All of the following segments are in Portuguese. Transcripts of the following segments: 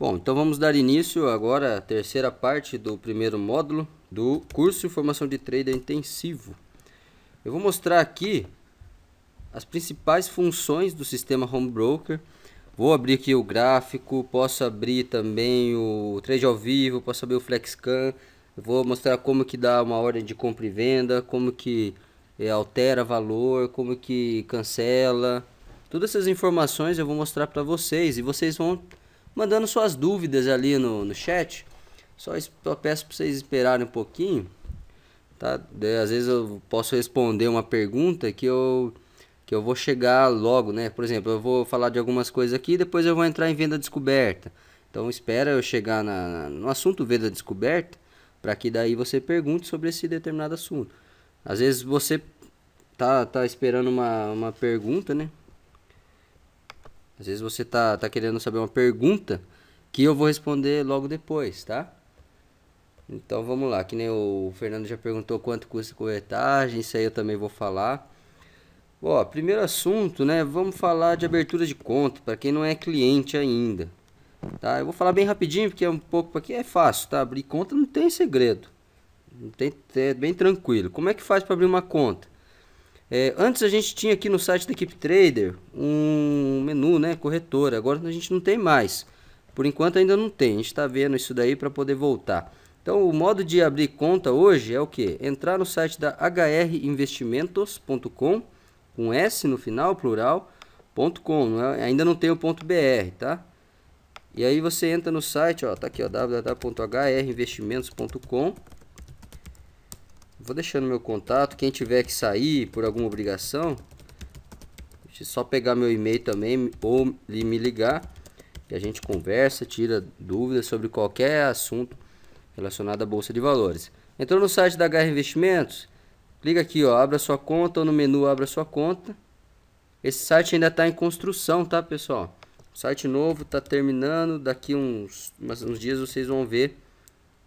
Bom, então vamos dar início agora à terceira parte do primeiro módulo do curso de formação de trader intensivo. Eu vou mostrar aqui as principais funções do sistema Home Broker. Vou abrir aqui o gráfico, posso abrir também o trade ao vivo, posso abrir o FlexCan. Vou mostrar como que dá uma ordem de compra e venda, como que eh, altera valor, como que cancela. Todas essas informações eu vou mostrar para vocês e vocês vão mandando suas dúvidas ali no, no chat. Só, só peço para vocês esperarem um pouquinho. Tá? Às vezes eu posso responder uma pergunta que eu, que eu vou chegar logo, né? Por exemplo, eu vou falar de algumas coisas aqui depois eu vou entrar em venda descoberta. Então espera eu chegar na no assunto venda descoberta para que daí você pergunte sobre esse determinado assunto. Às vezes você tá, tá esperando uma, uma pergunta, né? Às vezes você tá, tá querendo saber uma pergunta que eu vou responder logo depois, tá? Então vamos lá, que nem o Fernando já perguntou quanto custa a corretagem, isso aí eu também vou falar. Ó, primeiro assunto, né? Vamos falar de abertura de conta para quem não é cliente ainda. Tá? Eu vou falar bem rapidinho porque é um pouco aqui é fácil, tá? Abrir conta não tem segredo. Não tem é bem tranquilo. Como é que faz para abrir uma conta? É, antes a gente tinha aqui no site da Equipe Trader um menu, né, corretora. Agora a gente não tem mais. Por enquanto ainda não tem. A gente está vendo isso daí para poder voltar. Então o modo de abrir conta hoje é o que? Entrar no site da hrinvestimentos.com com S no final, plural, .com. É? Ainda não tem o .br, tá? E aí você entra no site, ó, tá aqui, ó, www.hrinvestimentos.com Vou deixando meu contato. Quem tiver que sair por alguma obrigação, deixa só pegar meu e-mail também ou me ligar. E a gente conversa, tira dúvidas sobre qualquer assunto relacionado à Bolsa de Valores. Entrou no site da HR Investimentos? Clica aqui, ó, abra sua conta ou no menu abra sua conta. Esse site ainda está em construção, tá, pessoal? O site novo está terminando. Daqui uns, uns dias vocês vão ver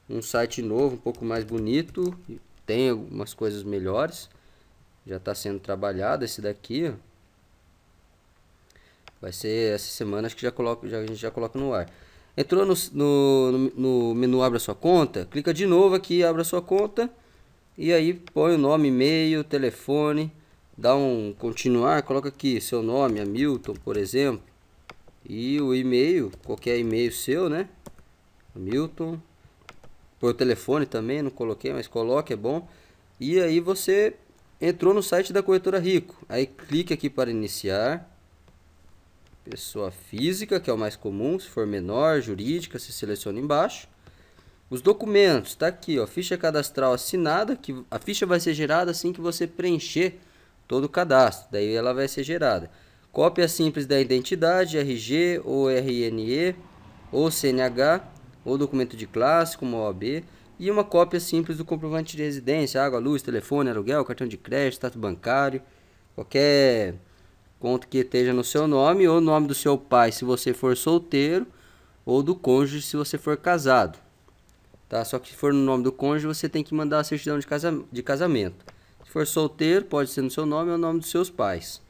um site novo, um pouco mais bonito tem algumas coisas melhores. Já está sendo trabalhado esse daqui, ó. Vai ser essa semana, acho que já coloco, já, a gente já coloca no ar. Entrou no, no, no menu Abra Sua Conta, clica de novo aqui, Abra Sua Conta. E aí põe o nome, e-mail, telefone, dá um continuar, coloca aqui seu nome, Hamilton, por exemplo. E o e-mail, qualquer e-mail seu, né? Hamilton foi o telefone também, não coloquei, mas coloque, é bom. E aí você entrou no site da corretora Rico. Aí clique aqui para iniciar. Pessoa física, que é o mais comum, se for menor, jurídica, se seleciona embaixo. Os documentos, está aqui, ó, ficha cadastral assinada, que a ficha vai ser gerada assim que você preencher todo o cadastro, daí ela vai ser gerada. Cópia simples da identidade, RG ou RNE ou CNH, ou documento de classe, como OAB, e uma cópia simples do comprovante de residência, água, luz, telefone, aluguel, cartão de crédito, status bancário, qualquer conta que esteja no seu nome, ou o nome do seu pai, se você for solteiro, ou do cônjuge, se você for casado. Tá? Só que se for no nome do cônjuge, você tem que mandar a certidão de, casa, de casamento. Se for solteiro, pode ser no seu nome ou no nome dos seus pais.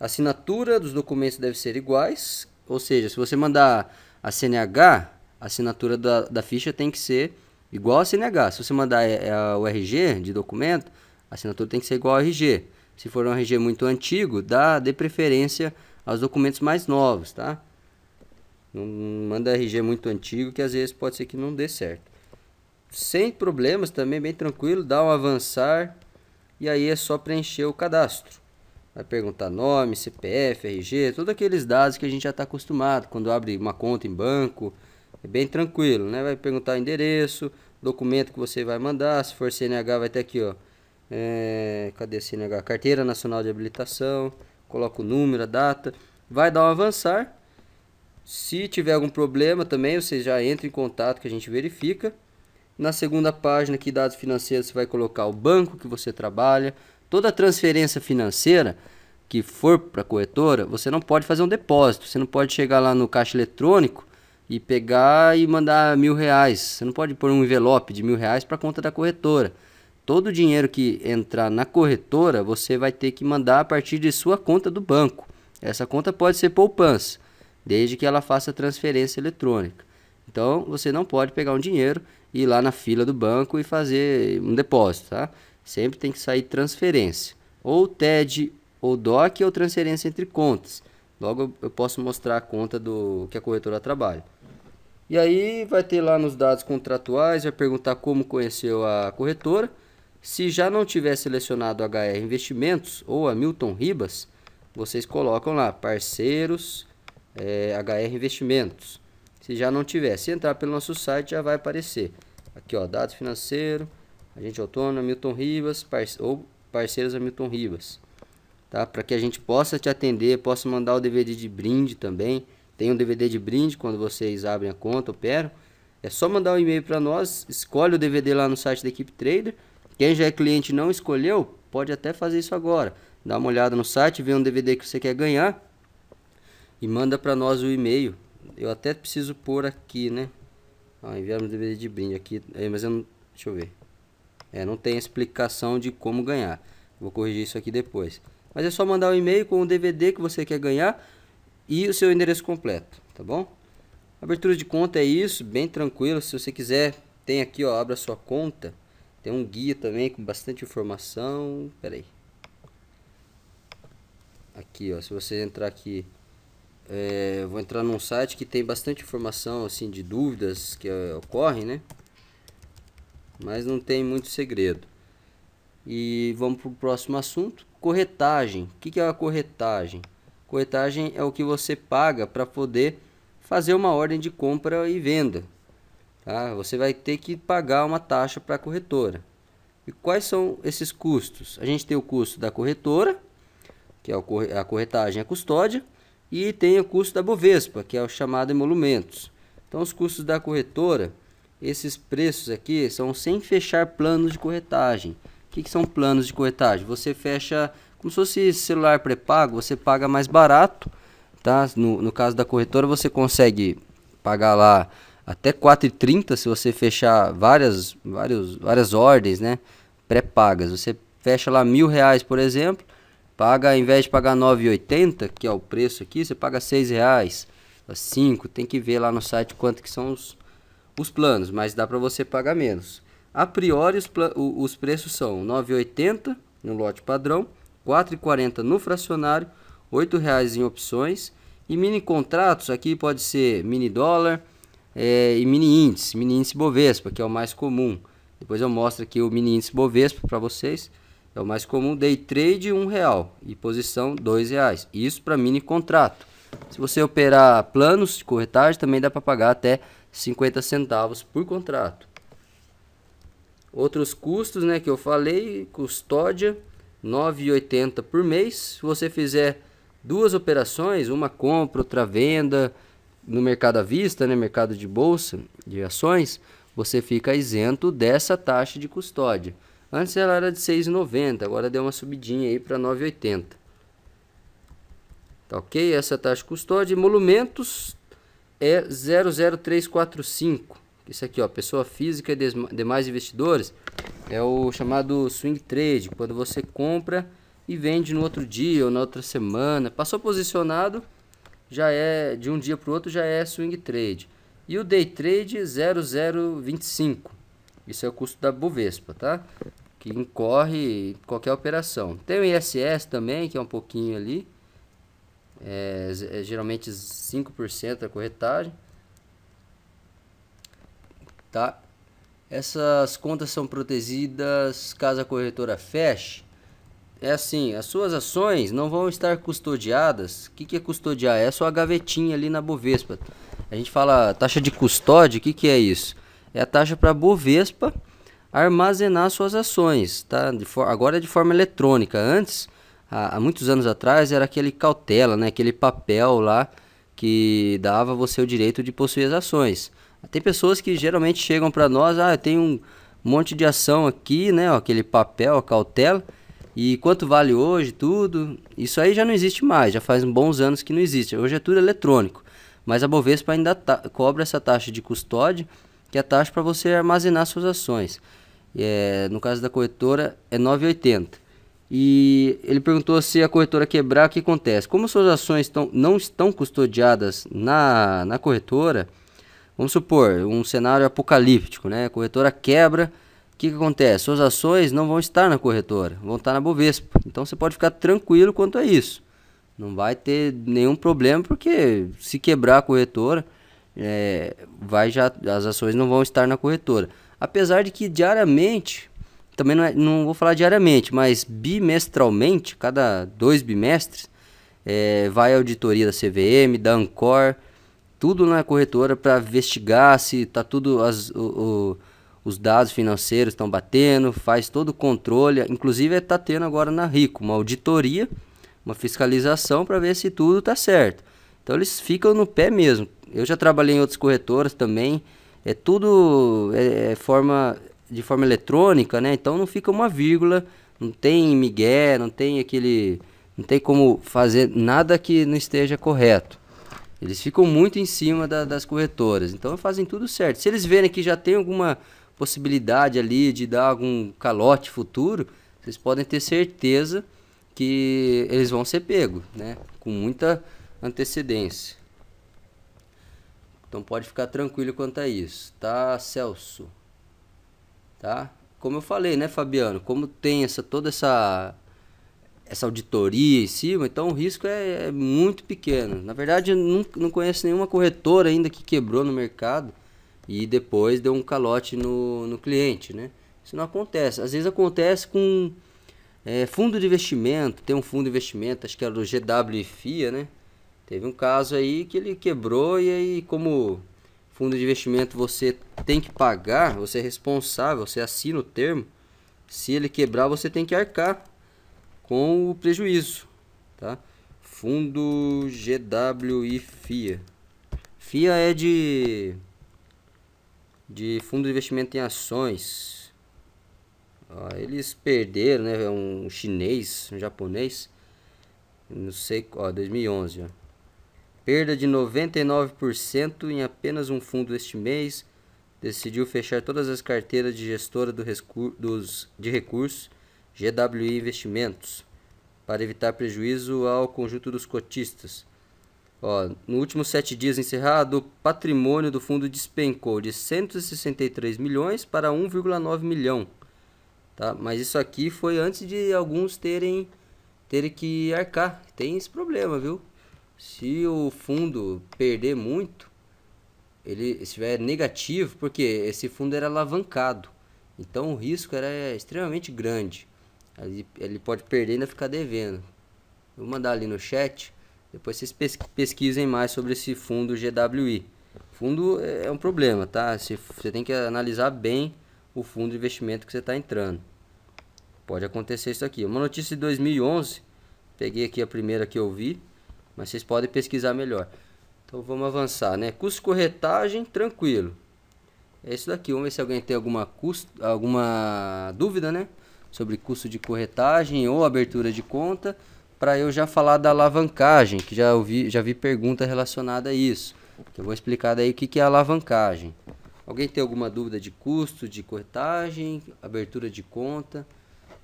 A assinatura dos documentos deve ser iguais, ou seja, se você mandar a CNH, a assinatura da, da ficha tem que ser igual a CNH. Se você mandar é, é, o RG de documento, a assinatura tem que ser igual ao RG. Se for um RG muito antigo, dá de preferência aos documentos mais novos, tá? Não manda RG muito antigo, que às vezes pode ser que não dê certo. Sem problemas também, bem tranquilo, dá um avançar e aí é só preencher o cadastro. Vai perguntar nome, CPF, RG, todos aqueles dados que a gente já está acostumado quando abre uma conta em banco, é bem tranquilo, né? Vai perguntar endereço, documento que você vai mandar, se for CNH vai ter aqui, ó. É, cadê CNH? Carteira Nacional de Habilitação, coloca o número, a data. Vai dar um avançar. Se tiver algum problema também, você já entra em contato que a gente verifica. Na segunda página aqui, dados financeiros, você vai colocar o banco que você trabalha. Toda transferência financeira que for para a corretora, você não pode fazer um depósito. Você não pode chegar lá no caixa eletrônico e pegar e mandar mil reais. Você não pode pôr um envelope de mil reais para conta da corretora. Todo o dinheiro que entrar na corretora, você vai ter que mandar a partir de sua conta do banco. Essa conta pode ser poupança, desde que ela faça transferência eletrônica. Então, você não pode pegar um dinheiro e ir lá na fila do banco e fazer um depósito, tá? Sempre tem que sair transferência, ou TED, ou DOC, ou transferência entre contas. Logo eu posso mostrar a conta do que a corretora trabalha. E aí vai ter lá nos dados contratuais, vai perguntar como conheceu a corretora. Se já não tiver selecionado HR Investimentos ou a Milton Ribas, vocês colocam lá parceiros é, eh, HR Investimentos. Se já não tiver, se entrar pelo nosso site já vai aparecer. Aqui ó, dados financeiro, agente autônomo, Milton Ribas, ou parceiros a Milton Ribas. Tá? Para que a gente possa te atender, possa mandar o DVD de brinde também. Tem um DVD de brinde quando vocês abrem a conta, operam. É só mandar um e-mail para nós, escolhe o DVD lá no site da Equipe Trader. Quem já é cliente e não escolheu, pode até fazer isso agora. Dá uma olhada no site, vê um DVD que você quer ganhar e manda para nós o e-mail. Eu até preciso pôr aqui, né? Ah, enviar um DVD de brinde aqui, é, mas eu não, deixa eu ver. É, não tem explicação de como ganhar. Vou corrigir isso aqui depois. Mas é só mandar um e-mail com o DVD que você quer ganhar e o seu endereço completo, tá bom? Abertura de conta é isso, bem tranquilo. Se você quiser, tem aqui, ó, abra sua conta. Tem um guia também com bastante informação. Pera aí. Aqui, ó, se você entrar aqui, é, vou entrar num site que tem bastante informação, assim, de dúvidas que é, ocorrem, né? Mas não tem muito segredo. E vamos para o próximo assunto. Corretagem. O que, que é a corretagem? Corretagem é o que você paga para poder fazer uma ordem de compra e venda. Tá? Você vai ter que pagar uma taxa para a corretora. E quais são esses custos? A gente tem o custo da corretora, que é a corretagem, a custódia, e tem o custo da Bovespa, que é o chamado emolumentos. Então, os custos da corretora, esses preços aqui são sem fechar planos de corretagem. O que, que são planos de corretagem? Você fecha como se fosse celular pré-pago, você paga mais barato, tá? No, no caso da corretora, você consegue pagar lá até 4,30 se você fechar várias, várias várias ordens, né? Pré-pagas. Você fecha lá mil reais, por exemplo, paga, ao invés de pagar 9,80, que é o preço aqui, você paga seis reais, cinco, tem que ver lá no site quanto que são os, os planos, mas dá para você pagar menos. A priori, os, os preços são 9,80 no lote padrão 4,40 no fracionário, R$ 8,00 em opções. E mini contratos aqui pode ser mini dólar é, e mini índice, mini índice Bovespa, que é o mais comum. Depois eu mostro aqui o mini índice Bovespa para vocês. É o mais comum, day trade um real e posição dois reais. Isso para mini contrato. Se você operar planos de corretagem, também dá para pagar até 50 centavos por contrato. Outros custos, né, que eu falei, custódia, 9,80 por mês. Se você fizer duas operações, uma compra, outra venda, no mercado à vista, né, mercado de bolsa, de ações, você fica isento dessa taxa de custódia. Antes ela era de 6,90, agora deu uma subidinha aí para 9,80. Tá ok? Essa taxa de custódia. Emolumentos é 00345. Isso aqui, ó, pessoa física e demais investidores, é o chamado swing trade, quando você compra e vende no outro dia ou na outra semana. Passou posicionado, já é de um dia para o outro já é swing trade. E o day trade 0025. Isso é o custo da Bovespa, tá? Que incorre qualquer operação. Tem o ISS também, que é um pouquinho ali. É, é geralmente 5% a corretagem tá? Essas contas são protegidas caso a corretora feche. É assim, as suas ações não vão estar custodiadas. O que, que é custodiar? É só a gavetinha ali na Bovespa. A gente fala taxa de custódia, o que, que é isso? É a taxa para a Bovespa armazenar suas ações, tá? For... agora é de forma eletrônica. Antes, há, há, muitos anos atrás, era aquele cautela, né? aquele papel lá que dava você o direito de possuir as ações. Tem pessoas que geralmente chegam para nós, ah, eu tenho um monte de ação aqui, né, ó, aquele papel, a cautela, e quanto vale hoje, tudo. Isso aí já não existe mais, já faz bons anos que não existe. Hoje é tudo eletrônico, mas a Bovespa ainda cobra essa taxa de custódia, que é a taxa para você armazenar suas ações. É, no caso da corretora é 9,80. E ele perguntou se a corretora quebrar, o que acontece? Como suas ações tão, não estão custodiadas na, na corretora, Vamos supor, um cenário apocalíptico, né? A corretora quebra, o que, que acontece? Suas ações não vão estar na corretora, vão estar na Bovespa. Então você pode ficar tranquilo quanto a isso. Não vai ter nenhum problema, porque se quebrar a corretora, é, vai já, as ações não vão estar na corretora. Apesar de que diariamente, também não, é, não vou falar diariamente, mas bimestralmente, cada dois bimestres, é, vai a auditoria da CVM, da Ancor, tudo na corretora para investigar se tá tudo as, o, o, os dados financeiros estão batendo, faz todo o controle, inclusive está tendo agora na Rico uma auditoria, uma fiscalização para ver se tudo tá certo. Então eles ficam no pé mesmo. Eu já trabalhei em outras corretoras também, é tudo é, é forma de forma eletrônica, né? Então não fica uma vírgula, não tem migué, não tem aquele, não tem como fazer nada que não esteja correto. Eles ficam muito em cima da, das corretoras. Então fazem tudo certo. Se eles verem que já tem alguma possibilidade ali de dar algum calote futuro, vocês podem ter certeza que eles vão ser pegos, né? Com muita antecedência. Então pode ficar tranquilo quanto a isso, tá, Celso? Tá? Como eu falei, né, Fabiano? Como tem essa toda essa essa auditoria em cima, então o risco é, é muito pequeno. Na verdade, eu não, não conheço nenhuma corretora ainda que quebrou no mercado e depois deu um calote no, no cliente, né? Isso não acontece. Às vezes acontece com é, fundo de investimento, tem um fundo de investimento, acho que era do GWFIA, né? Teve um caso aí que ele quebrou e aí como fundo de investimento você tem que pagar, você é responsável, você assina o termo. Se ele quebrar, você tem que arcar com o prejuízo, tá? Fundo GW e FIA. FIA é de de fundo de investimento em ações. Ah, eles perderam, né? Um chinês, um japonês, não sei, ó, 2011. Ó. Perda de 99% em apenas um fundo este mês. Decidiu fechar todas as carteiras de gestora do dos, de recursos GWI Investimentos, para evitar prejuízo ao conjunto dos cotistas. Ó, no último sete dias encerrado, o patrimônio do fundo despencou de 163 milhões para 1,9 milhão. Tá? Mas isso aqui foi antes de alguns terem, terem que arcar. Tem esse problema, viu? Se o fundo perder muito, ele estiver negativo, porque esse fundo era alavancado. Então o risco era extremamente grande. Ele, ele pode perder e ainda ficar devendo. Vou mandar ali no chat. Depois vocês pesquisem mais sobre esse fundo GWI. Fundo é, é um problema, tá? Você tem que analisar bem o fundo de investimento que você está entrando. Pode acontecer isso aqui. Uma notícia de 2011. Peguei aqui a primeira que eu vi. Mas vocês podem pesquisar melhor. Então vamos avançar, né? Custo corretagem, tranquilo. É isso daqui. Vamos ver se alguém tem alguma, custo, alguma dúvida, né? sobre custo de corretagem ou abertura de conta, para eu já falar da alavancagem, que já, ouvi, já vi pergunta relacionada a isso. eu vou explicar daí o que, que é alavancagem. Alguém tem alguma dúvida de custo de corretagem, abertura de conta?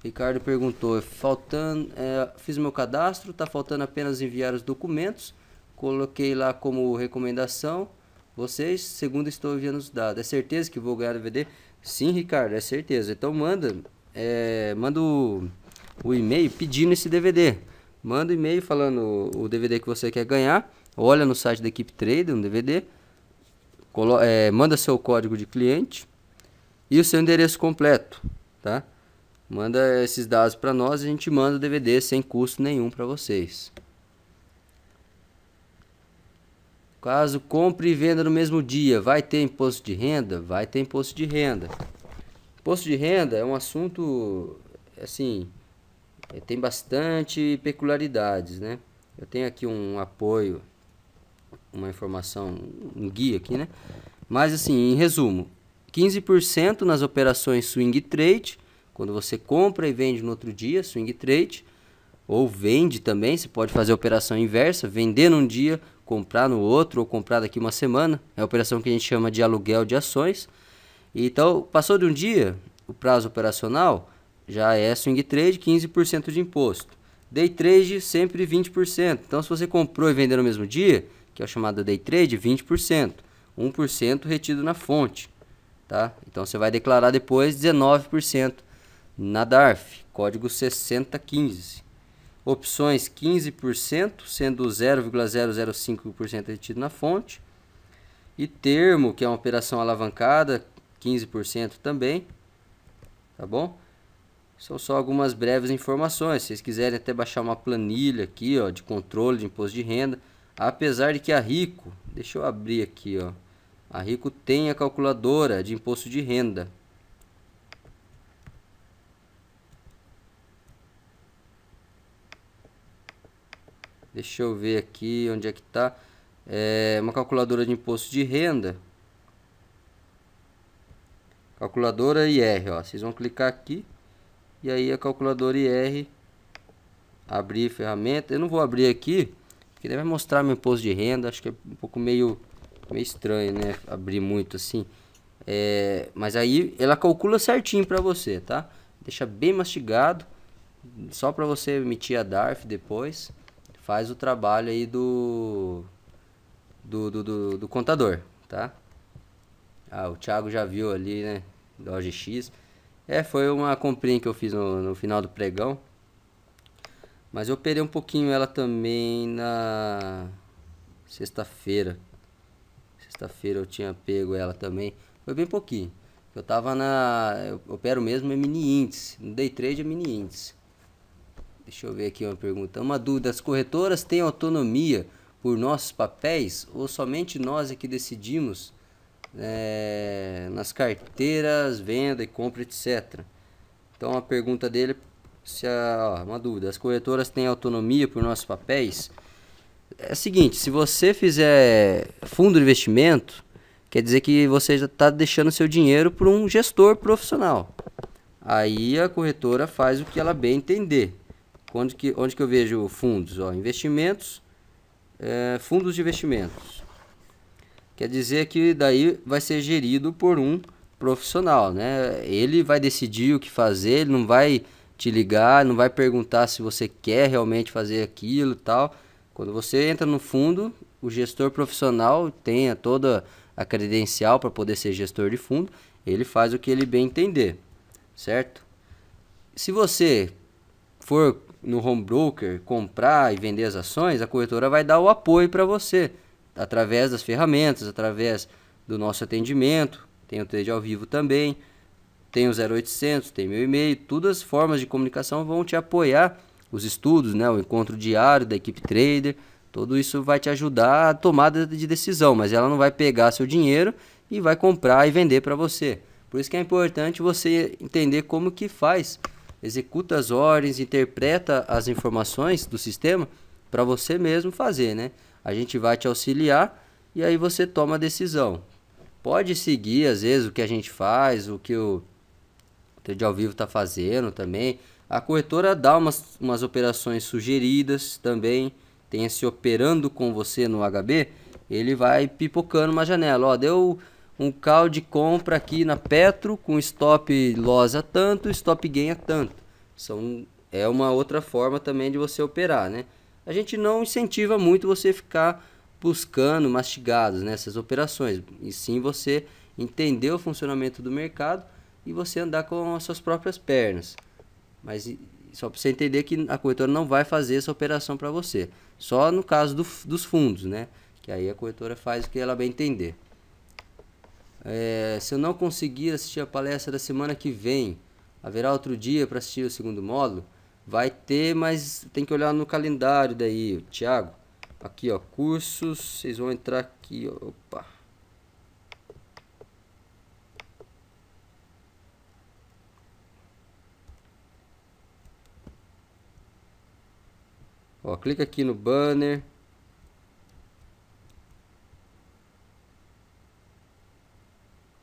Ricardo perguntou, faltando, é, fiz meu cadastro, está faltando apenas enviar os documentos, coloquei lá como recomendação, vocês, segundo estou enviando os dados. É certeza que vou ganhar o VD? Sim, Ricardo, é certeza. Então manda, é, manda o, o e-mail pedindo esse DVD. Manda o e-mail falando o, o DVD que você quer ganhar. Olha no site da Equipe Trader, um DVD. Colo é, manda seu código de cliente e o seu endereço completo, tá? Manda esses dados para nós e a gente manda o DVD sem custo nenhum para vocês. Caso compre e venda no mesmo dia, vai ter imposto de renda? Vai ter imposto de renda. Imposto de renda é um assunto, assim, eh, tem bastante peculiaridades, né? Eu tenho aqui um apoio, uma informação, um guia aqui, né? Mas, assim, em resumo, 15% nas operações swing trade, quando você compra e vende no outro dia, swing trade, ou vende também, você pode fazer a operação inversa, vender num dia, comprar no outro, ou comprar daqui uma semana, é a operação que a gente chama de aluguel de ações. Então, passou de um dia, o prazo operacional já é swing trade, 15% de imposto. Day trade, sempre 20%. Então, se você comprou e vendeu no mesmo dia, que é o chamado day trade, 20%. 1% retido na fonte. Tá? Então, você vai declarar depois 19% na DARF, código 6015. Opções 15%, sendo 0,005% retido na fonte. E termo, que é uma operação alavancada, 15% também, tá bom? São só algumas breves informações. Se vocês quiserem até baixar uma planilha aqui, ó, de controle de imposto de renda, apesar de que a Rico, deixa eu abrir aqui, ó, a Rico tem a calculadora de imposto de renda. Deixa eu ver aqui onde é que está. É uma calculadora de imposto de renda. Calculadora IR, ó. Vocês vão clicar aqui. E aí a calculadora IR. Abrir ferramenta. Eu não vou abrir aqui. Porque deve mostrar meu imposto de renda. Acho que é um pouco meio, meio estranho, né? Abrir muito assim. É, mas aí ela calcula certinho para você, tá? Deixa bem mastigado. Só para você emitir a DARF depois. Faz o trabalho aí do, do, do, do, do contador, tá? Ah, o Thiago já viu ali, né? Da X É, foi uma comprinha que eu fiz no, no final do pregão. Mas eu operei um pouquinho ela também na sexta-feira. Sexta-feira eu tinha pego ela também. Foi bem pouquinho. Eu tava na. Eu opero mesmo em mini índice. No day trade é mini índice. Deixa eu ver aqui uma pergunta. Uma dúvida: as corretoras têm autonomia por nossos papéis ou somente nós é que decidimos é, nas carteiras, venda e compra, etc. Então a pergunta dele se a, ó, uma dúvida, as corretoras têm autonomia por nossos papéis? É o seguinte, se você fizer fundo de investimento, quer dizer que você já está deixando seu dinheiro para um gestor profissional. Aí a corretora faz o que ela bem entender. Onde que, onde que eu vejo fundos? Ó, investimentos, é, fundos de investimentos. Quer dizer que daí vai ser gerido por um profissional, né? Ele vai decidir o que fazer, ele não vai te ligar, não vai perguntar se você quer realmente fazer aquilo tal. Quando você entra no fundo, o gestor profissional tenha toda a credencial para poder ser gestor de fundo, ele faz o que ele bem entender, certo? Se você for no home broker comprar e vender as ações, a corretora vai dar o apoio para você através das ferramentas, através do nosso atendimento, tem o trade ao vivo também, tem o 0800, tem meu e-mail, todas as formas de comunicação vão te apoiar, os estudos, né, o encontro diário da equipe trader, tudo isso vai te ajudar a tomada de decisão, mas ela não vai pegar seu dinheiro e vai comprar e vender para você. Por isso que é importante você entender como que faz, executa as ordens, interpreta as informações do sistema para você mesmo fazer, né? a gente vai te auxiliar e aí você toma a decisão. Pode seguir, às vezes, o que a gente faz, o que o trade ao vivo está fazendo também. A corretora dá umas, umas operações sugeridas também. Tem esse operando com você no HB. Ele vai pipocando uma janela. Ó, deu um call de compra aqui na Petro com stop loss a tanto, stop gain a tanto. São, é uma outra forma também de você operar, né? a gente não incentiva muito você ficar buscando mastigados nessas né, operações, e sim você entender o funcionamento do mercado e você andar com as suas próprias pernas. Mas só para você entender que a corretora não vai fazer essa operação para você, só no caso do, dos fundos, né? Que aí a corretora faz o que ela bem entender. É, se eu não conseguir assistir a palestra da semana que vem, haverá outro dia para assistir o segundo módulo? Vai ter, mas tem que olhar no calendário daí, Thiago. Aqui, ó, cursos, vocês vão entrar aqui, ó, opa. Ó, clica aqui no banner.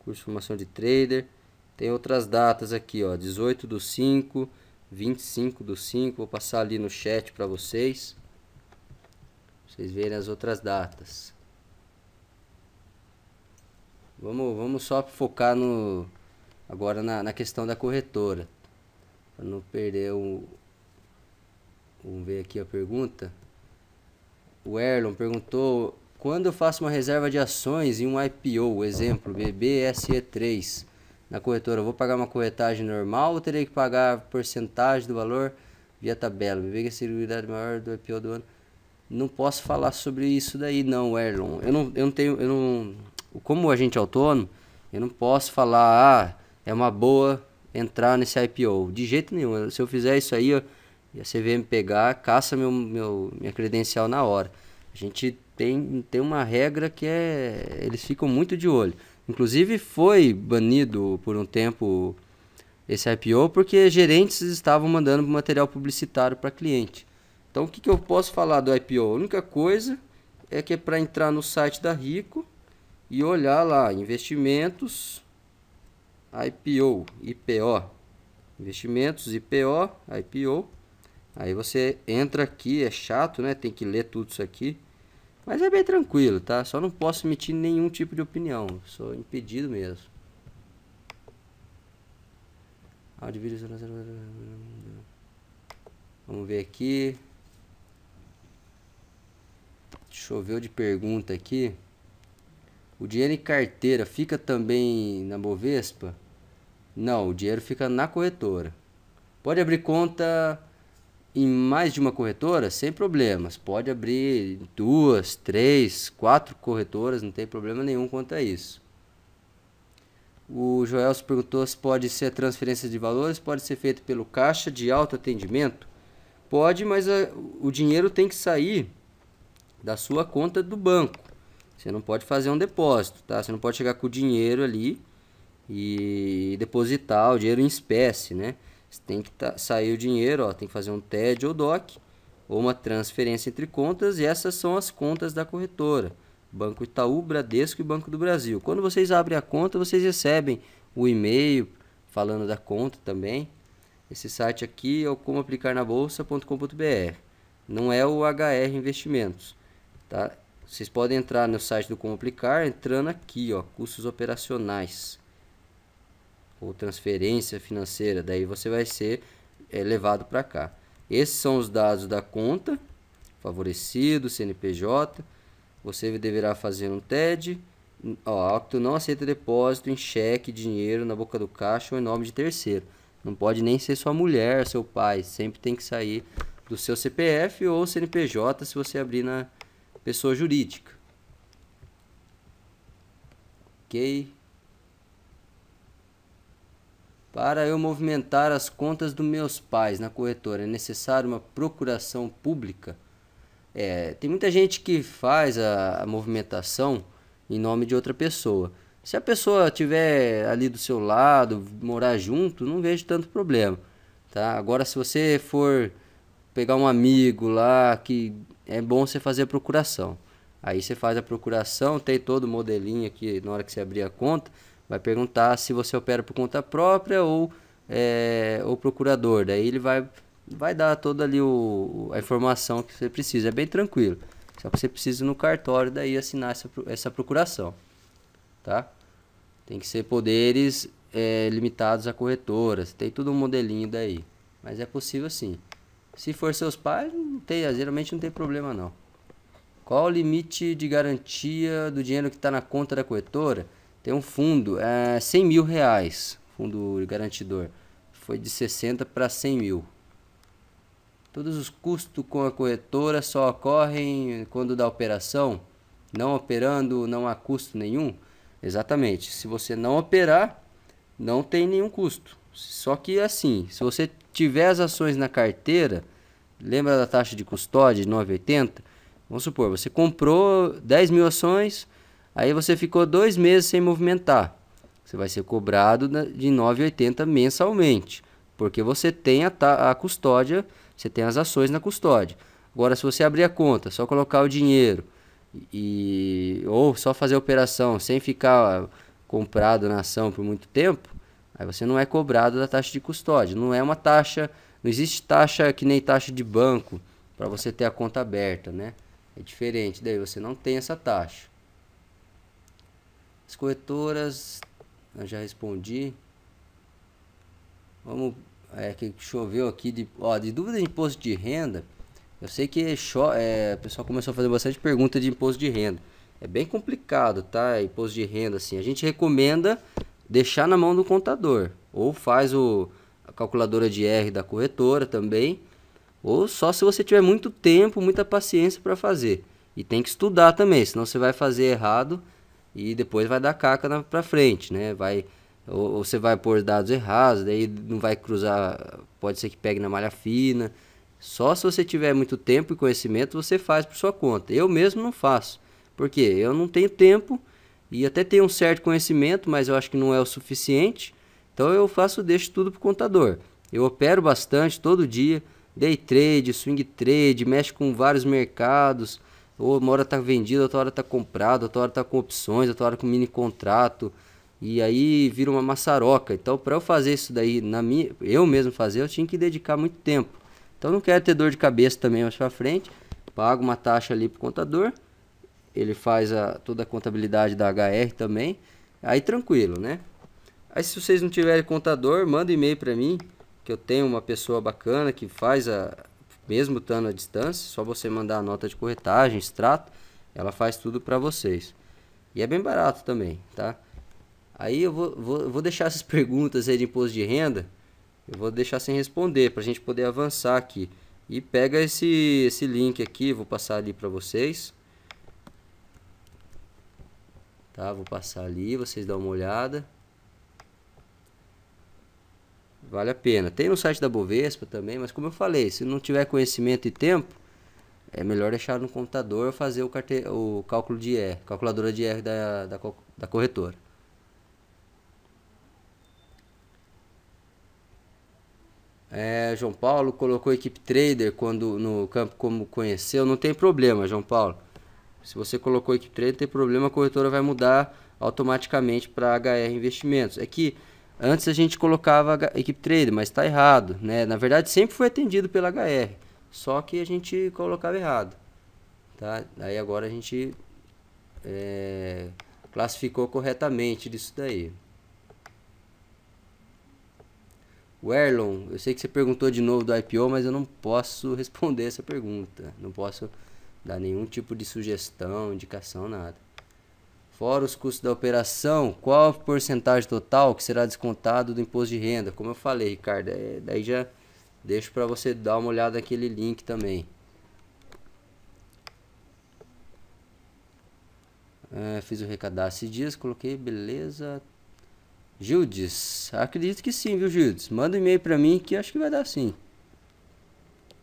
Curso de formação de trader. Tem outras datas aqui, ó, 18 do 5, 25 do 5. Vou passar ali no chat para vocês. vocês verem as outras datas. Vamos, vamos só focar no agora na, na questão da corretora. Para não perder o. Vamos ver aqui a pergunta. O Erlon perguntou: quando eu faço uma reserva de ações em um IPO, exemplo, BBSE3, na corretora, eu vou pagar uma corretagem normal ou terei que pagar porcentagem do valor via tabela? me que a seguridade maior do IPO do ano. Não posso falar sobre isso daí não, Erlon. Eu não, eu não tenho, eu não, como agente é autônomo, eu não posso falar, ah, é uma boa entrar nesse IPO. De jeito nenhum. Se eu fizer isso aí, ó, a CVM pegar, caça meu, meu, minha credencial na hora. A gente tem, tem uma regra que é. Eles ficam muito de olho. Inclusive foi banido por um tempo esse IPO porque gerentes estavam mandando material publicitário para cliente. Então o que, que eu posso falar do IPO? A única coisa é que é para entrar no site da Rico e olhar lá investimentos IPO, IPO, investimentos IPO, IPO. Aí você entra aqui, é chato, né? Tem que ler tudo isso aqui. Mas é bem tranquilo, tá? Só não posso emitir nenhum tipo de opinião. Sou impedido mesmo. Vamos ver aqui. Choveu de pergunta aqui. O dinheiro em carteira fica também na Bovespa? Não, o dinheiro fica na corretora. Pode abrir conta em mais de uma corretora sem problemas. Pode abrir duas, três, quatro corretoras, não tem problema nenhum quanto a isso. O Joel se perguntou se pode ser transferência de valores, pode ser feito pelo caixa de alto atendimento. Pode, mas a, o dinheiro tem que sair da sua conta do banco. Você não pode fazer um depósito, tá? Você não pode chegar com o dinheiro ali e depositar o dinheiro em espécie, né? tem que tá, sair o dinheiro, ó, tem que fazer um TED ou DOC, ou uma transferência entre contas, e essas são as contas da corretora. Banco Itaú, Bradesco e Banco do Brasil. Quando vocês abrem a conta, vocês recebem o e-mail falando da conta também. Esse site aqui é o como aplicar na bolsa.com.br. Não é o HR Investimentos, tá? Vocês podem entrar no site do como aplicar entrando aqui, ó, custos operacionais ou transferência financeira, daí você vai ser é, levado para cá. Esses são os dados da conta, favorecido, CNPJ. Você deverá fazer um TED. Ó, Octo não aceita depósito em cheque, dinheiro na boca do caixa ou em nome de terceiro. Não pode nem ser sua mulher, seu pai. Sempre tem que sair do seu CPF ou CNPJ se você abrir na pessoa jurídica. Ok? Para eu movimentar as contas dos meus pais na corretora, é necessário uma procuração pública? É, tem muita gente que faz a, a, movimentação em nome de outra pessoa. Se a pessoa tiver ali do seu lado, morar junto, não vejo tanto problema, tá? Agora, se você for pegar um amigo lá, que é bom você fazer a procuração. Aí você faz a procuração, tem todo o modelinho aqui na hora que você abrir a conta vai perguntar se você opera por conta própria ou é, o procurador. Daí ele vai, vai dar toda ali o, a informação que você precisa. É bem tranquilo. Só que você precisa no cartório daí assinar essa, essa procuração. Tá? Tem que ser poderes é, limitados a corretoras. Tem tudo um modelinho daí. Mas é possível sim. Se for seus pais, não tem, geralmente não tem problema não. Qual o limite de garantia do dinheiro que está na conta da corretora? Tem um fundo, é 100 mil reais, fundo garantidor. Foi de 60 para 100 mil. Todos os custos com a corretora só ocorrem quando da operação, não operando, não há custo nenhum. Exatamente. Se você não operar, não tem nenhum custo. Só que assim, se você tiver as ações na carteira, lembra da taxa de custódia de 9,80? Vamos supor, você comprou 10 mil ações, Aí você ficou dois meses sem movimentar. Você vai ser cobrado de 9,80 mensalmente, porque você tem a, a custódia, você tem as ações na custódia. Agora, se você abrir a conta, só colocar o dinheiro e ou só fazer a operação sem ficar ah, comprado na ação por muito tempo, aí você não é cobrado da taxa de custódia. Não é uma taxa, não existe taxa que nem taxa de banco para você ter a conta aberta, né? É diferente, daí você não tem essa taxa. As corretoras, eu já respondi. Vamos, é que choveu aqui de, ó, de dúvida de imposto de renda. Eu sei que cho, é, o pessoal começou a fazer bastante pergunta de imposto de renda. É bem complicado, tá? Imposto de renda, assim. A gente recomenda deixar na mão do contador. Ou faz o, a calculadora de R da corretora também. Ou só se você tiver muito tempo, muita paciência para fazer. E tem que estudar também, senão você vai fazer errado e depois vai dar caca na, pra frente, né? Vai, ou, ou, você vai pôr dados errados, daí não vai cruzar, pode ser que pegue na malha fina. Só se você tiver muito tempo e conhecimento, você faz por sua conta. Eu mesmo não faço, porque eu não tenho tempo e até tenho um certo conhecimento, mas eu acho que não é o suficiente. Então eu faço, deixo tudo pro contador. Eu opero bastante todo dia, day trade, swing trade, mexe com vários mercados, ou uma hora tá vendido, outra hora tá comprado, outra hora tá com opções, outra hora com mini contrato. E aí vira uma maçaroca. Então, para eu fazer isso daí, na minha, eu mesmo fazer, eu tinha que dedicar muito tempo. Então, não quero ter dor de cabeça também mais para frente. Pago uma taxa ali pro contador. Ele faz a, toda a contabilidade da HR também. Aí, tranquilo, né? Aí, se vocês não tiverem contador, manda um e-mail para mim, que eu tenho uma pessoa bacana que faz a, mesmo estando à distância, só você mandar a nota de corretagem, extrato, ela faz tudo para vocês. E é bem barato também, tá? Aí eu vou, vou, vou deixar essas perguntas aí de imposto de renda, eu vou deixar sem responder, para a gente poder avançar aqui. E pega esse, esse link aqui, vou passar ali para vocês. Tá, vou passar ali, vocês dão uma olhada. Vale a pena. Tem no site da Bovespa também, mas como eu falei, se não tiver conhecimento e tempo, é melhor deixar no computador fazer o, carte... o cálculo de R, calculadora de R da, da, da corretora. É, João Paulo colocou equipe trader quando no campo como conheceu, não tem problema, João Paulo. Se você colocou equipe trader, não tem problema, a corretora vai mudar automaticamente para HR Investimentos. É que Antes a gente colocava a equipe trader, mas está errado, né? Na verdade sempre foi atendido pela HR, só que a gente colocava errado, tá? Aí agora a gente é, classificou corretamente disso daí. O Erlon, eu sei que você perguntou de novo do IPO, mas eu não posso responder essa pergunta. Não posso dar nenhum tipo de sugestão, indicação, nada fora os custos da operação, qual a porcentagem total que será descontado do imposto de renda? Como eu falei, Ricardo, é, daí já deixo para você dar uma olhada naquele link também. É, fiz o recadastro esses dias, coloquei, beleza. Gildes, acredito que sim, viu, Gildes? Manda um e-mail para mim que acho que vai dar sim.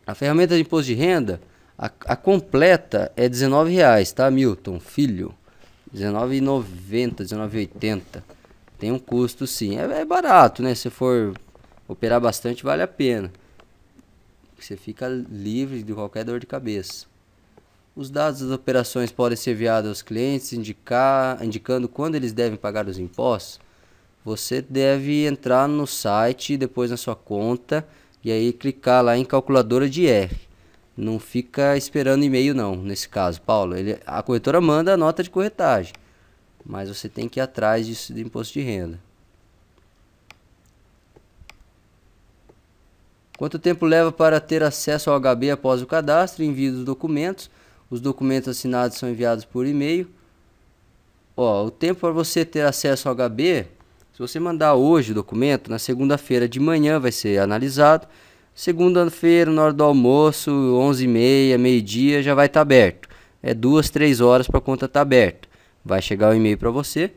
A ferramenta de imposto de renda, a, a completa é R$19,00, tá, Milton? Filho. R$19,90, R$19,80. Tem um custo sim. É, é, barato, né? Se for operar bastante, vale a pena. Você fica livre de qualquer dor de cabeça. Os dados das operações podem ser enviados aos clientes, indicar, indicando quando eles devem pagar os impostos. Você deve entrar no site, depois na sua conta, e aí clicar lá em calculadora de R. Não fica esperando e-mail não, nesse caso, Paulo. Ele, a corretora manda a nota de corretagem, mas você tem que ir atrás disso do imposto de renda. Quanto tempo leva para ter acesso ao HB após o cadastro? Envio dos documentos. Os documentos assinados são enviados por e-mail. Ó, o tempo para você ter acesso ao HB, se você mandar hoje o documento, na segunda-feira de manhã vai ser analisado Segunda-feira, na hora do almoço, 11h30, meio-dia, já vai estar tá aberto. É duas, três horas para a conta estar tá aberta. Vai chegar o um e-mail para você,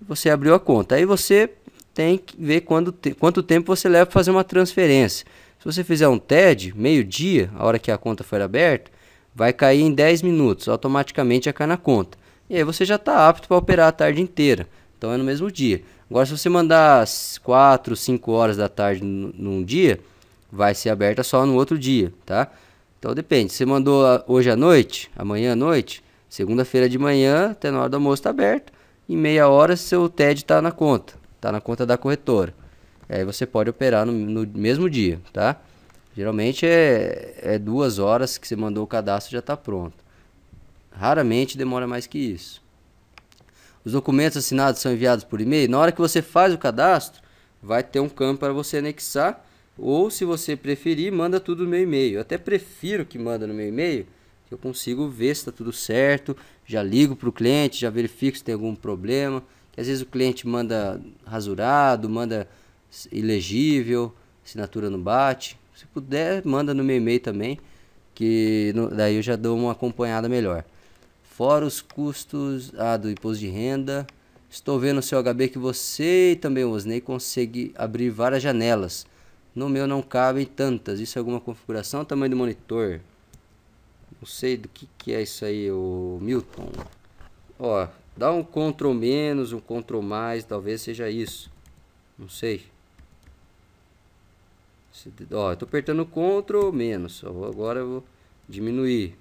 você abriu a conta. Aí você tem que ver quando te, quanto tempo você leva para fazer uma transferência. Se você fizer um TED, meio-dia, a hora que a conta for aberta, vai cair em 10 minutos, automaticamente já cai na conta. E aí você já está apto para operar a tarde inteira. Então é no mesmo dia. Agora, se você mandar 4, 5 horas da tarde num dia, vai ser aberta só no outro dia, tá? Então depende. Você mandou hoje à noite, amanhã à noite, segunda-feira de manhã, até na hora do almoço está aberto. Em meia hora seu TED está na conta, está na conta da corretora. Aí você pode operar no, no mesmo dia, tá? Geralmente é, é, duas horas que você mandou o cadastro já está pronto. Raramente demora mais que isso. Os documentos assinados são enviados por e-mail. Na hora que você faz o cadastro, vai ter um campo para você anexar ou se você preferir, manda tudo no meu e-mail. Eu até prefiro que manda no meu e-mail, que eu consigo ver se está tudo certo, já ligo para o cliente, já verifico se tem algum problema. Que às vezes o cliente manda rasurado, manda ilegível, assinatura não bate. Se puder, manda no meu e-mail também, que no, daí eu já dou uma acompanhada melhor. Fora os custos ah, do imposto de renda, estou vendo o seu HB que você e também o Osney consegue abrir várias janelas no meu não cabem tantas. Isso é alguma configuração? Tamanho do monitor. Não sei do que, que é isso aí, o Milton. Ó, dá um Ctrl menos, um Ctrl mais, talvez seja isso. Não sei. Ó, eu tô apertando Ctrl menos. Ó, agora eu vou diminuir.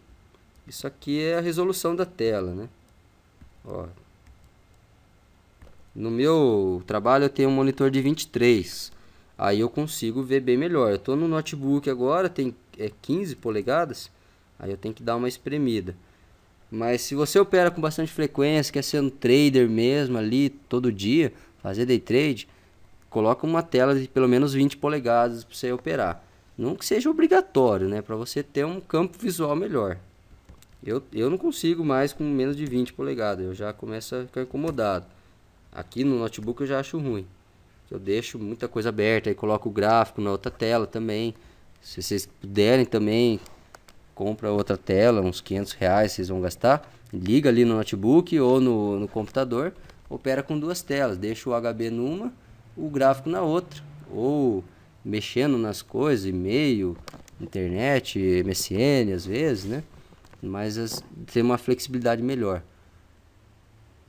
Isso aqui é a resolução da tela, né? Ó. No meu trabalho eu tenho um monitor de 23 aí eu consigo ver bem melhor. Eu estou no notebook agora, tem é, 15 polegadas, aí eu tenho que dar uma espremida. Mas se você opera com bastante frequência, quer ser um trader mesmo ali todo dia, fazer day trade, coloca uma tela de pelo menos 20 polegadas para você operar. Não que seja obrigatório, né? Para você ter um campo visual melhor. Eu, eu não consigo mais com menos de 20 polegadas, eu já começo a ficar incomodado. Aqui no notebook eu já acho ruim. Eu deixo muita coisa aberta, e coloco o gráfico na outra tela também. Se vocês puderem também, compra outra tela, uns 500 reais vocês vão gastar. Liga ali no notebook ou no, no computador, opera com duas telas. Deixa o HB numa, o gráfico na outra. Ou mexendo nas coisas, e-mail, internet, MSN às vezes, né? Mas as, tem uma flexibilidade melhor.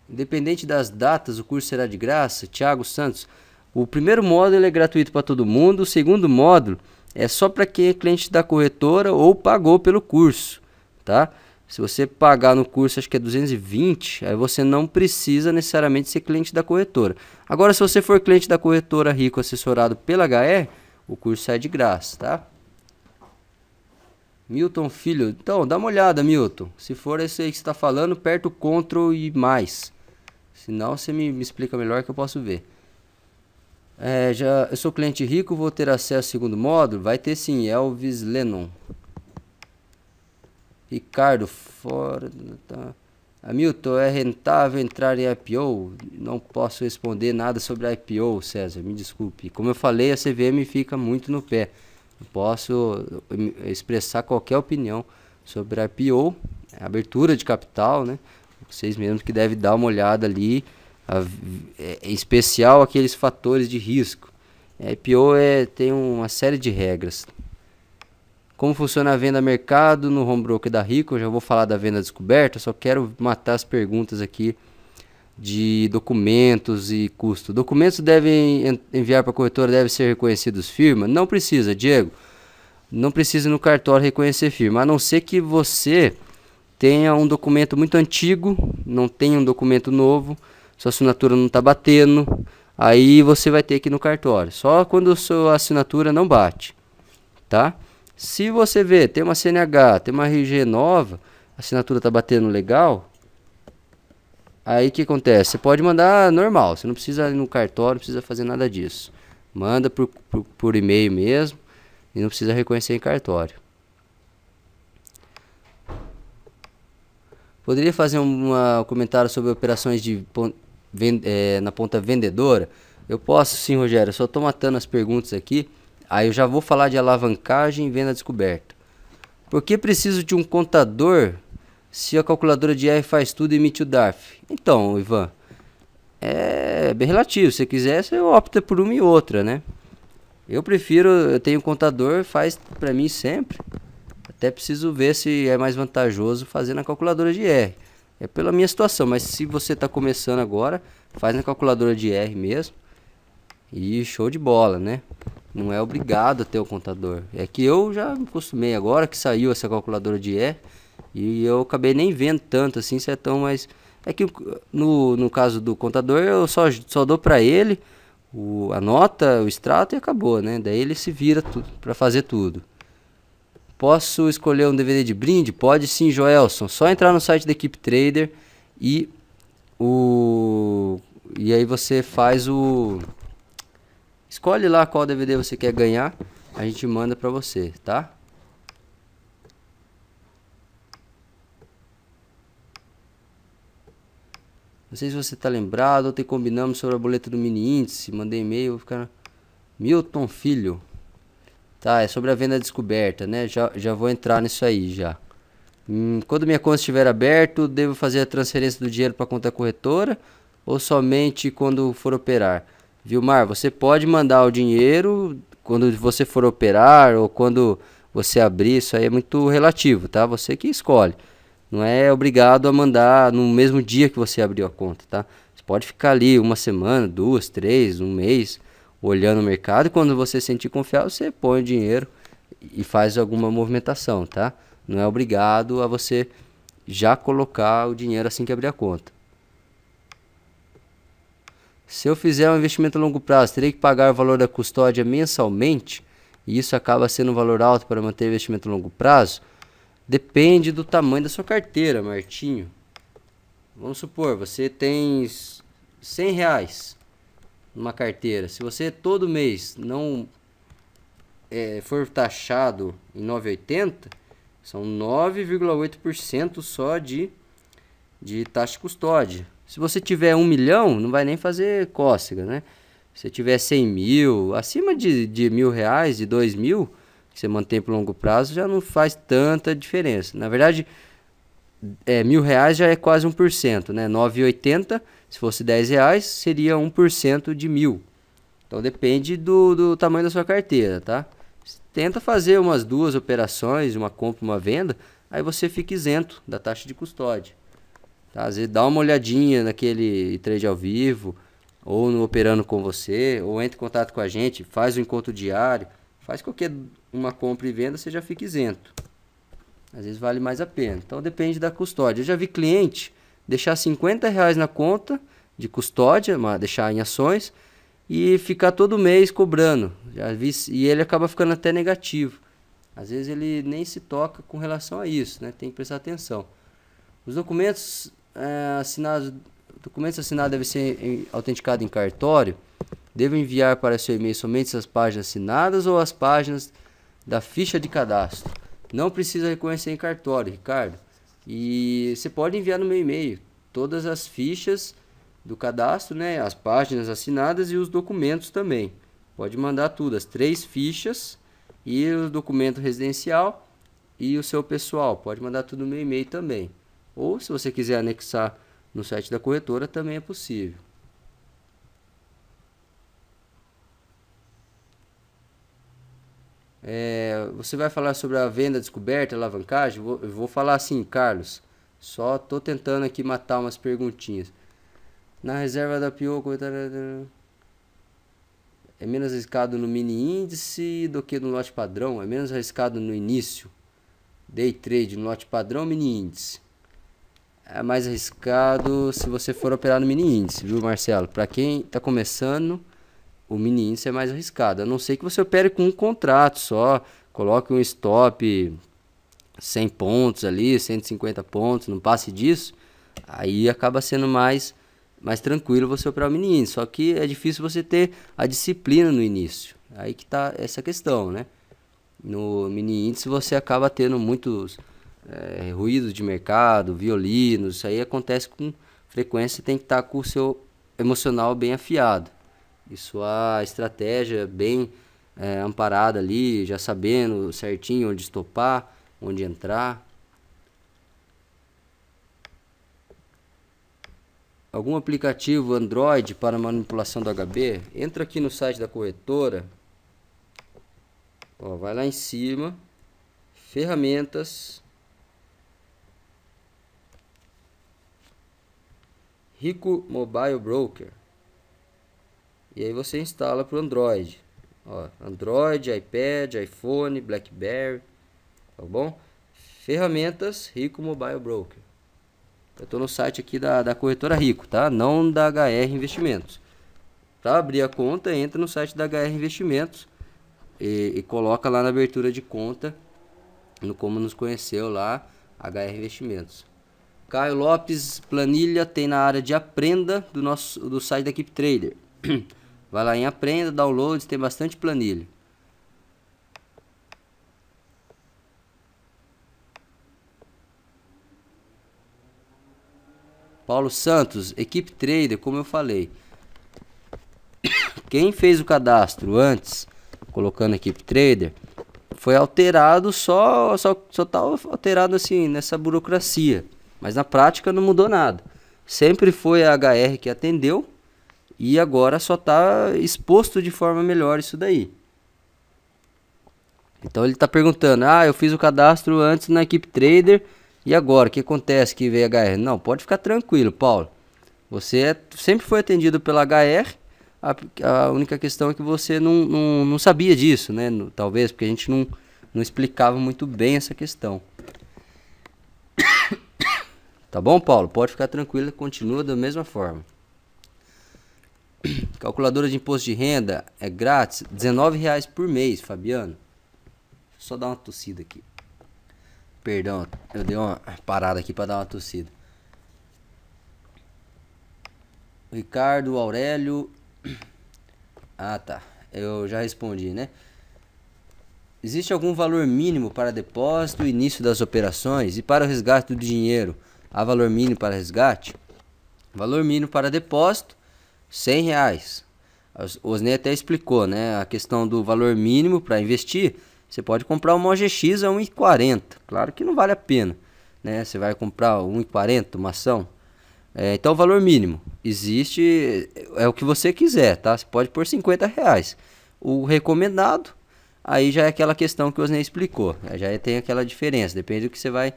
Independente das datas, o curso será de graça. Tiago Santos, o primeiro módulo é gratuito para todo mundo, o segundo módulo é só para quem é cliente da corretora ou pagou pelo curso, tá? Se você pagar no curso, acho que é 220, aí você não precisa necessariamente ser cliente da corretora. Agora, se você for cliente da corretora rico assessorado pela HE, o curso é de graça, tá? Milton Filho, então dá uma olhada, Milton. Se for esse aí que você está falando, aperta o Ctrl e mais. Senão você me, me explica melhor que eu posso ver. É, já, eu sou cliente rico, vou ter acesso ao segundo módulo? Vai ter sim, Elvis Lennon. Ricardo, fora. Tá. Hamilton, é rentável entrar em IPO? Não posso responder nada sobre IPO, César, me desculpe. Como eu falei, a CVM fica muito no pé. Eu posso eh, eh, expressar qualquer opinião sobre IPO, abertura de capital, né? Vocês mesmos que devem dar uma olhada ali é, em é especial aqueles fatores de risco. A é, IPO é, tem uma série de regras. Como funciona a venda a mercado no home broker da Rico, eu já vou falar da venda descoberta, só quero matar as perguntas aqui de documentos e custo. Documentos devem enviar para a corretora devem ser reconhecidos firma? Não precisa, Diego. Não precisa no cartório reconhecer firma, a não ser que você tenha um documento muito antigo, não tenha um documento novo sua assinatura não está batendo, aí você vai ter que ir no cartório. Só quando sua assinatura não bate, tá? Se você vê, tem uma CNH, tem uma RG nova, a assinatura está batendo legal, aí o que acontece? Você pode mandar normal, você não precisa ir no cartório, não precisa fazer nada disso. Manda por, por, por e-mail mesmo e não precisa reconhecer em cartório. Poderia fazer um comentário sobre operações de é, na ponta vendedora? Eu posso sim, Rogério, só estou matando as perguntas aqui. Aí eu já vou falar de alavancagem e venda descoberta. Por que preciso de um contador se a calculadora de R faz tudo e emite o DARF? Então, Ivan, é bem relativo. Se você quiser, você opta por uma e outra, né? Eu prefiro, eu tenho um contador, faz para mim sempre. Até preciso ver se é mais vantajoso fazer na calculadora de R. É pela minha situação, mas se você está começando agora, faz na calculadora de R mesmo. E show de bola, né? Não é obrigado a ter o contador. É que eu já me acostumei agora que saiu essa calculadora de R. E eu acabei nem vendo tanto assim, se é tão mais... É que no, no caso do contador, eu só, só dou para ele o, a nota, o extrato e acabou, né? Daí ele se vira para fazer tudo. Posso escolher um DVD de brinde? Pode sim, Joelson. Só entrar no site da Equipe Trader e o e aí você faz o escolhe lá qual DVD você quer ganhar, a gente manda para você, tá? Não sei se você tá lembrado, ontem combinamos sobre a boleta do mini índice, mandei e-mail, ficar Milton Filho. Tá, é sobre a venda descoberta, né? Já, já vou entrar nisso aí já. Hum, quando minha conta estiver aberta, devo fazer a transferência do dinheiro para a conta corretora ou somente quando for operar? Vilmar, você pode mandar o dinheiro quando você for operar ou quando você abrir, isso aí é muito relativo, tá? Você que escolhe. Não é obrigado a mandar no mesmo dia que você abriu a conta, tá? Você pode ficar ali uma semana, duas, três, um mês, olhando o mercado. Quando você sentir confiável, você põe o dinheiro e faz alguma movimentação, tá? Não é obrigado a você já colocar o dinheiro assim que abrir a conta. Se eu fizer um investimento a longo prazo, terei que pagar o valor da custódia mensalmente? E isso acaba sendo um valor alto para manter investimento a longo prazo? Depende do tamanho da sua carteira, Martinho. Vamos supor, você tem 100 reais numa carteira, se você todo mês não é, for taxado em 9,80, são 9,8% só de, de taxa de custódia. Se você tiver 1 milhão, não vai nem fazer cócega, né? Se tiver 100 mil, acima de, de mil reais, de 2 mil, que você mantém por longo prazo, já não faz tanta diferença. Na verdade, é, mil reais já é quase 1%, né? 9,80 se fosse 10 reais, seria 1% de mil. Então depende do, do tamanho da sua carteira, tá? Tenta fazer umas duas operações, uma compra uma venda, aí você fica isento da taxa de custódia. Tá? Às vezes dá uma olhadinha naquele trade ao vivo, ou no Operando com Você, ou entre em contato com a gente, faz o um encontro diário, faz qualquer uma compra e venda, você já fica isento. Às vezes vale mais a pena. Então depende da custódia. Eu já vi cliente deixar 50 reais na conta de custódia, deixar em ações, e ficar todo mês cobrando. Já vi, e ele acaba ficando até negativo. Às vezes ele nem se toca com relação a isso, né? tem que prestar atenção. Os documentos é, assinados, documentos assinados devem ser em, autenticados em cartório. Devo enviar para seu e-mail somente as páginas assinadas ou as páginas da ficha de cadastro. Não precisa reconhecer em cartório, Ricardo. E você pode enviar no meu e-mail todas as fichas do cadastro, né, as páginas assinadas e os documentos também. Pode mandar tudo, as três fichas e o documento residencial e o seu pessoal. Pode mandar tudo no meu e-mail também. Ou se você quiser anexar no site da corretora também é possível. É, você vai falar sobre a venda descoberta, alavancagem? Vou, eu vou falar assim, Carlos. Só tô tentando aqui matar umas perguntinhas. Na reserva da Pioco é menos arriscado no mini índice do que no lote padrão, é menos arriscado no início. Day trade no lote padrão, mini índice. É mais arriscado se você for operar no mini índice, viu, Marcelo? Para quem está começando, o mini índice é mais arriscado. A não ser que você opere com um contrato só, coloque um stop 100 pontos ali, 150 pontos, não passe disso, aí acaba sendo mais mais tranquilo você operar o mini índice. Só que é difícil você ter a disciplina no início. Aí que tá essa questão, né? No mini índice você acaba tendo muitos é, ruídos de mercado, violinos, isso aí acontece com frequência, tem que estar tá com o seu emocional bem afiado e sua estratégia bem é, amparada ali, já sabendo certinho onde estopar, onde entrar. Algum aplicativo Android para manipulação do HB? Entra aqui no site da corretora. Ó, vai lá em cima. Ferramentas. Rico Mobile Broker. E aí você instala para o Android. Ó, Android, iPad, iPhone, BlackBerry, tá bom? Ferramentas Rico Mobile Broker. Eu estou no site aqui da, da corretora Rico, tá? Não da HR Investimentos. Para abrir a conta, entra no site da HR Investimentos e, e coloca lá na abertura de conta, no como nos conheceu lá, HR Investimentos. Caio Lopes, planilha tem na área de aprenda do nosso do site da Equipe Trader. Vai lá em Aprenda, Downloads, tem bastante planilha. Paulo Santos, equipe trader, como eu falei. Quem fez o cadastro antes, colocando equipe trader, foi alterado só só só tá alterado assim nessa burocracia, mas na prática não mudou nada. Sempre foi a HR que atendeu e agora só está exposto de forma melhor isso daí. Então ele está perguntando: ah, eu fiz o cadastro antes na equipe trader e agora? O que acontece que veio HR? Não, pode ficar tranquilo, Paulo. Você é, sempre foi atendido pela HR. A, a, única questão é que você não, não, não sabia disso, né? No, talvez porque a gente não, não explicava muito bem essa questão. Tá bom, Paulo? Pode ficar tranquilo, continua da mesma forma. Calculadora de imposto de renda é grátis, R$19,00 por mês, Fabiano. Deixa eu só dar uma tossida aqui. Perdão, eu dei uma parada aqui para dar uma tossida. Ricardo, Aurélio. Ah, tá. Eu já respondi, né? Existe algum valor mínimo para depósito e início das operações e para o resgate do dinheiro? Há valor mínimo para resgate? Valor mínimo para depósito 100 reais. O Osney até explicou, né? A questão do valor mínimo para investir. Você pode comprar uma OGX a 1,40. Claro que não vale a pena, né? Você vai comprar 1,40 uma ação. É, então, o valor mínimo existe, é, é o que você quiser, tá? Você pode pôr 50 reais. O recomendado, aí já é aquela questão que o Osney explicou. É, já é, tem aquela diferença, depende do que você vai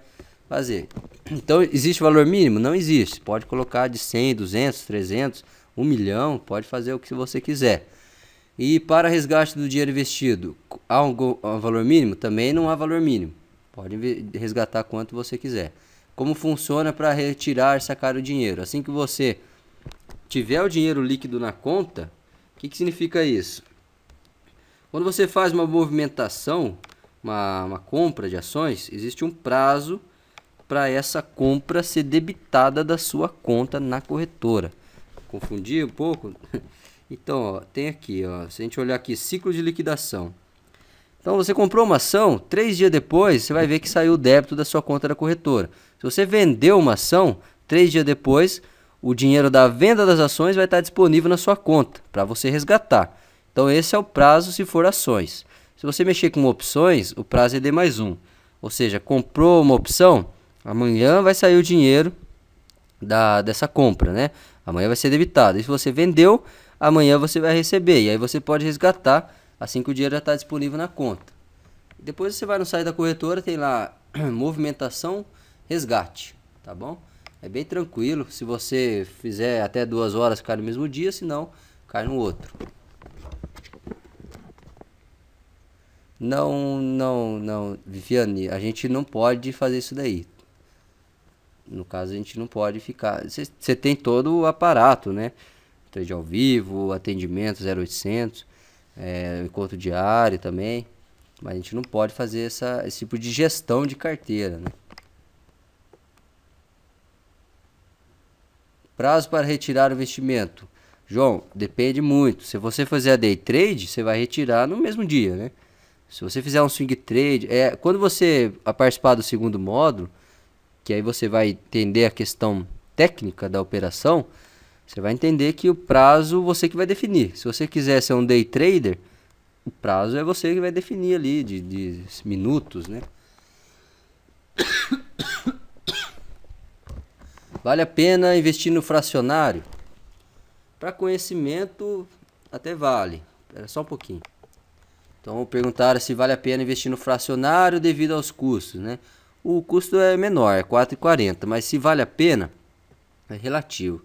fazer. Então, existe valor mínimo? Não existe. Pode colocar de 100, 200, 300 um milhão, pode fazer o que você quiser. E para resgate do dinheiro investido, há um, há um valor mínimo? Também não há valor mínimo. Pode resgatar quanto você quiser. Como funciona para retirar, sacar o dinheiro? Assim que você tiver o dinheiro líquido na conta, o que, que significa isso? Quando você faz uma movimentação, uma, uma compra de ações, existe um prazo para essa compra ser debitada da sua conta na corretora confundi um pouco. Então, ó, tem aqui, ó, se a gente olhar aqui, ciclo de liquidação. Então, você comprou uma ação, três dias depois, você vai ver que saiu o débito da sua conta da corretora. Se você vendeu uma ação, três dias depois, o dinheiro da venda das ações vai estar disponível na sua conta para você resgatar. Então, esse é o prazo se for ações. Se você mexer com opções, o prazo é D mais um. Ou seja, comprou uma opção, amanhã vai sair o dinheiro da, dessa compra, né? Amanhã vai ser debitado. E se você vendeu, amanhã você vai receber. E aí você pode resgatar assim que o dinheiro já está disponível na conta. Depois você vai no site da corretora, tem lá movimentação, resgate, tá bom? É bem tranquilo. Se você fizer até duas horas, cai no mesmo dia, se não, cai no outro. Não, não, não, Viviane, a gente não pode fazer isso daí, no caso, a gente não pode ficar. Você tem todo o aparato, né? Trade ao vivo, atendimento 0800, é, eh, encontro diário também. Mas a gente não pode fazer essa, esse tipo de gestão de carteira, né? Prazo para retirar o investimento. João, depende muito. Se você fizer a day trade, você vai retirar no mesmo dia, né? Se você fizer um swing trade, é, quando você participar do segundo módulo, que aí você vai entender a questão técnica da operação, você vai entender que o prazo você que vai definir. Se você quiser ser um day trader, o prazo é você que vai definir ali de, de minutos, né? Vale a pena investir no fracionário? Para conhecimento até vale. Espera só um pouquinho. Então perguntaram se vale a pena investir no fracionário devido aos custos, né? o custo é menor, é 4,40, mas se vale a pena, é relativo.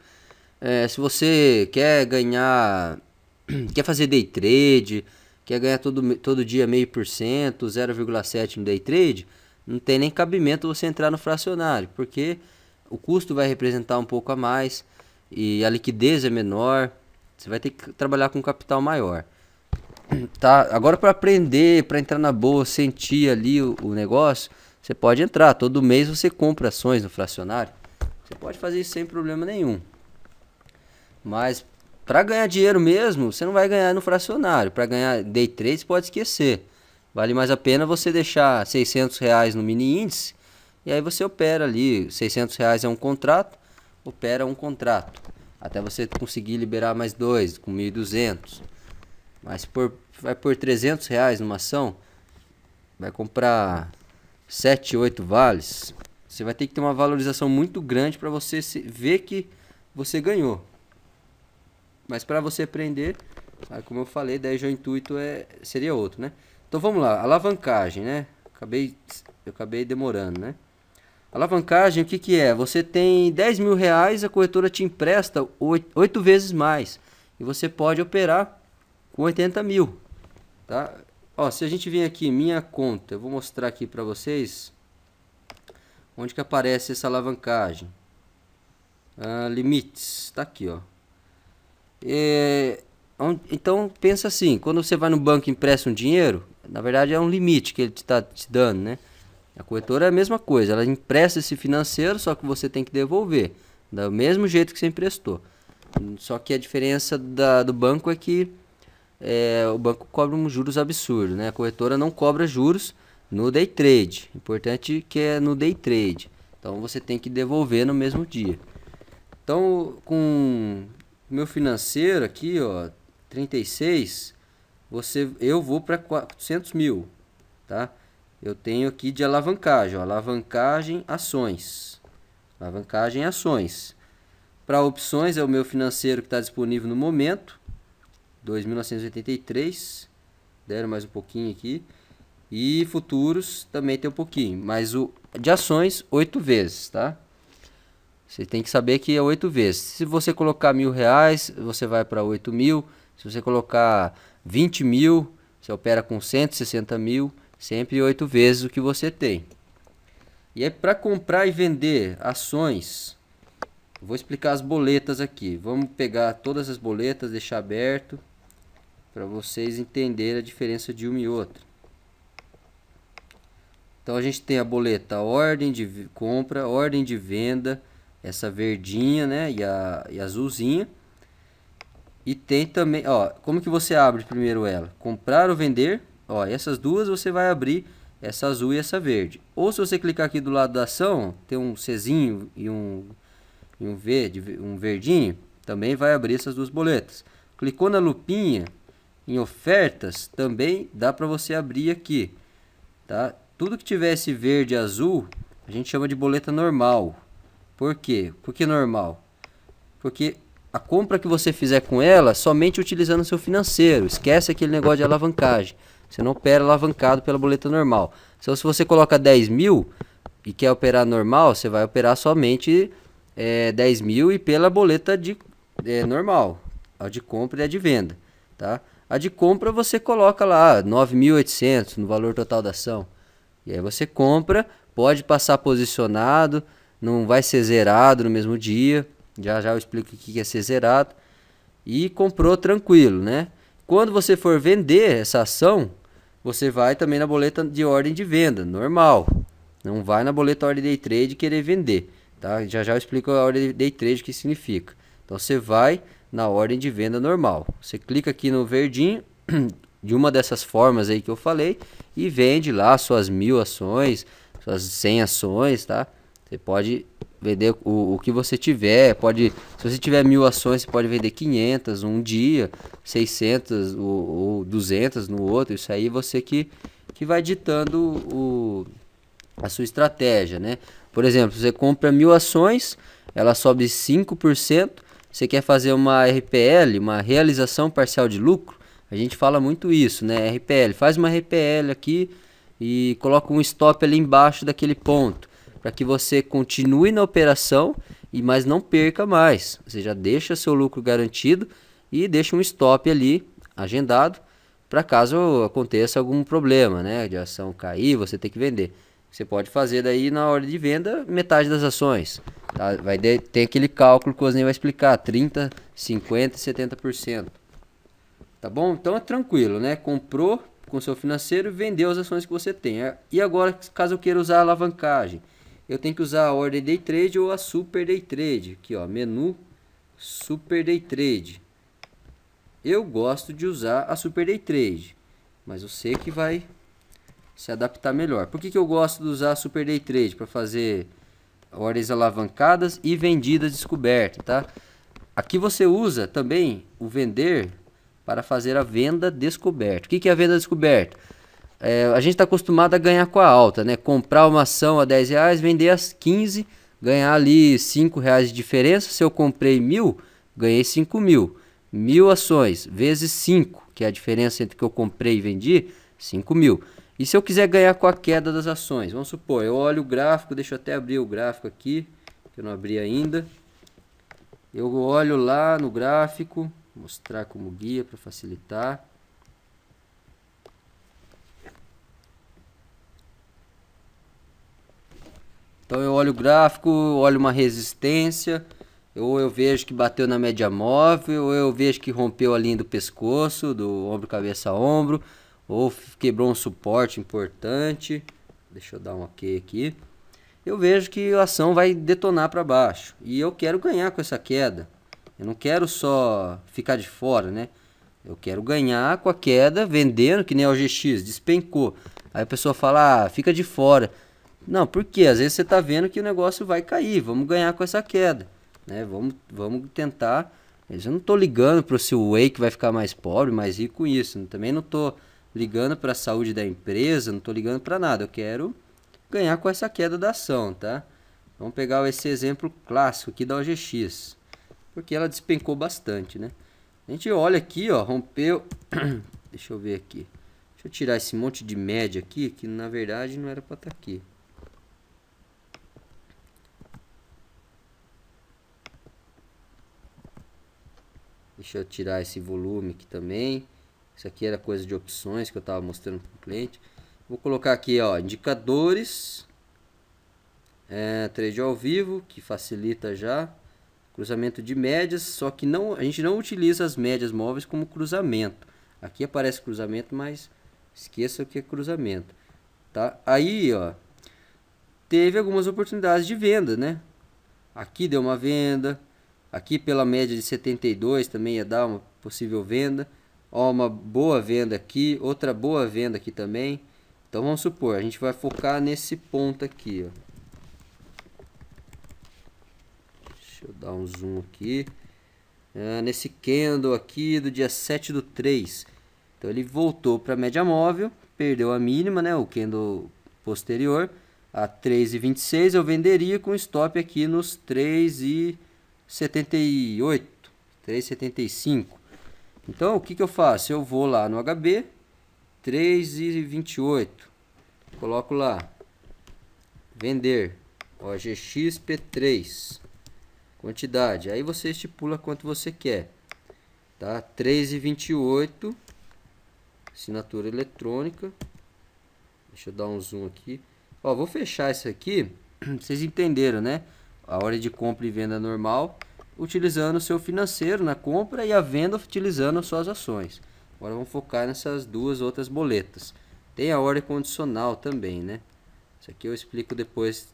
É, se você quer ganhar, quer fazer day trade, quer ganhar todo, todo dia meio por cento, 0,7 no day trade, não tem nem cabimento você entrar no fracionário, porque o custo vai representar um pouco a mais e a liquidez é menor, você vai ter que trabalhar com capital maior. Tá, agora para aprender, para entrar na boa, sentir ali o, o negócio, você pode entrar, todo mês você compra ações no fracionário. Você pode fazer isso sem problema nenhum. Mas para ganhar dinheiro mesmo, você não vai ganhar no fracionário. Para ganhar day trade, você pode esquecer. Vale mais a pena você deixar 600 reais no mini índice e aí você opera ali. 600 reais é um contrato, opera um contrato. Até você conseguir liberar mais dois, com 1.200. Mas por, vai por 300 reais numa ação, vai comprar 7, 8 vales, você vai ter que ter uma valorização muito grande para você ver que você ganhou. Mas para você aprender, como eu falei, daí já o intuito é, seria outro, né? Então vamos lá, alavancagem, né? Acabei, eu acabei demorando, né? Alavancagem, o que, que é? Você tem 10 mil reais, a corretora te empresta 8, 8 vezes mais. E você pode operar com 80 mil. Tá? Ó, se a gente vem aqui, minha conta, eu vou mostrar aqui para vocês onde que aparece essa alavancagem. Ah, limites, tá aqui, ó. É, então, pensa assim, quando você vai no banco e empresta um dinheiro, na verdade é um limite que ele está te, tá te dando, né? A corretora é a mesma coisa, ela empresta esse financeiro, só que você tem que devolver, do mesmo jeito que você emprestou. Só que a diferença da, do banco é que é, o banco cobra um juros absurdos, né? A corretora não cobra juros no day trade. Importante que é no day trade. Então você tem que devolver no mesmo dia. Então com meu financeiro aqui, ó, 36, você, eu vou para 400 mil, tá? Eu tenho aqui de alavancagem, ó, alavancagem ações, alavancagem ações. Para opções é o meu financeiro que está disponível no momento 2.983, deram mais um pouquinho aqui. E futuros também tem um pouquinho, mas o de ações, oito vezes, tá? Você tem que saber que é oito vezes. Se você colocar mil reais, você vai para oito mil. Se você colocar vinte mil, você opera com 160 mil, sempre oito vezes o que você tem. E é para comprar e vender ações, vou explicar as boletas aqui. Vamos pegar todas as boletas, deixar aberto para vocês entenderem a diferença de uma e outra. Então a gente tem a boleta ordem de compra, ordem de venda, essa verdinha, né, e a e azulzinha. E tem também, ó, como que você abre primeiro ela? Comprar ou vender? Ó, essas duas você vai abrir essa azul e essa verde. Ou se você clicar aqui do lado da ação, tem um Czinho e um, e um verde, um verdinho, também vai abrir essas duas boletas. Clicou na lupinha, em ofertas, também dá para você abrir aqui, tá? Tudo que tivesse verde azul, a gente chama de boleta normal. Por quê? Porque normal? Porque a compra que você fizer com ela, somente utilizando seu financeiro. Esquece aquele negócio de alavancagem. Você não opera alavancado pela boleta normal. Então, se você coloca 10 mil e quer operar normal, você vai operar somente é, 10 mil e pela boleta de é, normal, a de compra e a de venda, tá? A de compra você coloca lá 9.800 ah, no valor total da ação. E aí você compra, pode passar posicionado, não vai ser zerado no mesmo dia. Já já eu explico o que é ser zerado. E comprou tranquilo, né? Quando você for vender essa ação, você vai também na boleta de ordem de venda, normal. Não vai na boleta ordem de trade querer vender, tá? Já já eu explico a ordem de trade o que significa. Então você vai na ordem de venda normal. Você clica aqui no verdinho de uma dessas formas aí que eu falei e vende lá suas mil ações, suas 100 ações, tá? Você pode vender o, o que você tiver, pode, se você tiver mil ações, você pode vender 500 um dia, 600 ou, ou 200 no outro, isso aí você que, que vai ditando o, a sua estratégia, né? Por exemplo, você compra mil ações, ela sobe 5%, você quer fazer uma RPL, uma realização parcial de lucro, a gente fala muito isso, né? RPL, faz uma RPL aqui e coloca um stop ali embaixo daquele ponto, para que você continue na operação e mas não perca mais. Você já deixa seu lucro garantido e deixa um stop ali agendado para caso aconteça algum problema, né? De ação cair, você tem que vender. Você pode fazer daí na hora de venda metade das ações. Tá? Vai de, tem aquele cálculo que o Osney vai explicar, 30, 50, 70%. Tá bom? Então é tranquilo, né? Comprou com seu financeiro, vendeu as ações que você tem. É, e agora, caso eu queira usar a alavancagem, eu tenho que usar a ordem day trade ou a super day trade. Aqui, ó, menu super day trade. Eu gosto de usar a super day trade, mas eu sei que vai se adaptar melhor. Por que, que eu gosto de usar Super Day Trade? Para fazer horas alavancadas e vendidas descoberta, tá? Aqui você usa também o vender para fazer a venda descoberta. O que, que é a venda descoberta? É, a gente está acostumado a ganhar com a alta, né? Comprar uma ação a 10 reais, vender as 15, ganhar ali 5 reais de diferença. Se eu comprei mil, ganhei 5 mil. Mil ações vezes 5, que é a diferença entre que eu comprei e vendi, 5 mil. E se eu quiser ganhar com a queda das ações? Vamos supor, eu olho o gráfico, deixa eu até abrir o gráfico aqui, que eu não abri ainda. Eu olho lá no gráfico, mostrar como guia para facilitar. Então eu olho o gráfico, olho uma resistência, ou eu vejo que bateu na média móvel, ou eu vejo que rompeu a linha do pescoço, do ombro, cabeça, ombro ou quebrou um suporte importante. Deixa eu dar um OK aqui. Eu vejo que a ação vai detonar para baixo e eu quero ganhar com essa queda. Eu não quero só ficar de fora, né? Eu quero ganhar com a queda, vendendo, que nem o GX, despencou. Aí a pessoa fala, ah, fica de fora. Não, porque às vezes você está vendo que o negócio vai cair, vamos ganhar com essa queda. Né? Vamos, vamos tentar. Eu não estou ligando para seu o Wake vai ficar mais pobre, mais rico com isso. Também não estou. Tô ligando para a saúde da empresa, não estou ligando para nada. Eu quero ganhar com essa queda da ação, tá? Vamos pegar esse exemplo clássico aqui da OGX, porque ela despencou bastante, né? A gente olha aqui, ó, rompeu... Deixa eu ver aqui. Deixa eu tirar esse monte de média aqui, que na verdade não era para estar tá aqui. Deixa eu tirar esse volume aqui também. Isso aqui era coisa de opções que eu estava mostrando para o cliente. Vou colocar aqui, ó, indicadores. É, trade ao vivo, que facilita já. Cruzamento de médias, só que não, a gente não utiliza as médias móveis como cruzamento. Aqui aparece cruzamento, mas esqueça o que é cruzamento. Tá? Aí, ó, teve algumas oportunidades de venda, né? Aqui deu uma venda, aqui pela média de 72 também ia dar uma possível venda. Ó, uma boa venda aqui, outra boa venda aqui também. Então vamos supor, a gente vai focar nesse ponto aqui, ó. Deixa eu dar um zoom aqui. É, nesse candle aqui do dia 7 do 3. Então ele voltou para a média móvel, perdeu a mínima, né, o candle posterior, a 3,26 eu venderia com stop aqui nos 3,78, 3,75. Então, o que, que eu faço? Eu vou lá no HB, 3 e 28. Coloco lá. Vender. OGXP3. Quantidade. Aí você estipula quanto você quer. Tá? 3 e 28. Assinatura eletrônica. Deixa eu dar um zoom aqui. Ó, vou fechar isso aqui. Vocês entenderam, né? A hora de compra e venda normal utilizando o seu financeiro na compra e a venda utilizando suas ações. Agora vamos focar nessas duas outras boletas. Tem a ordem condicional também, né? Isso aqui eu explico depois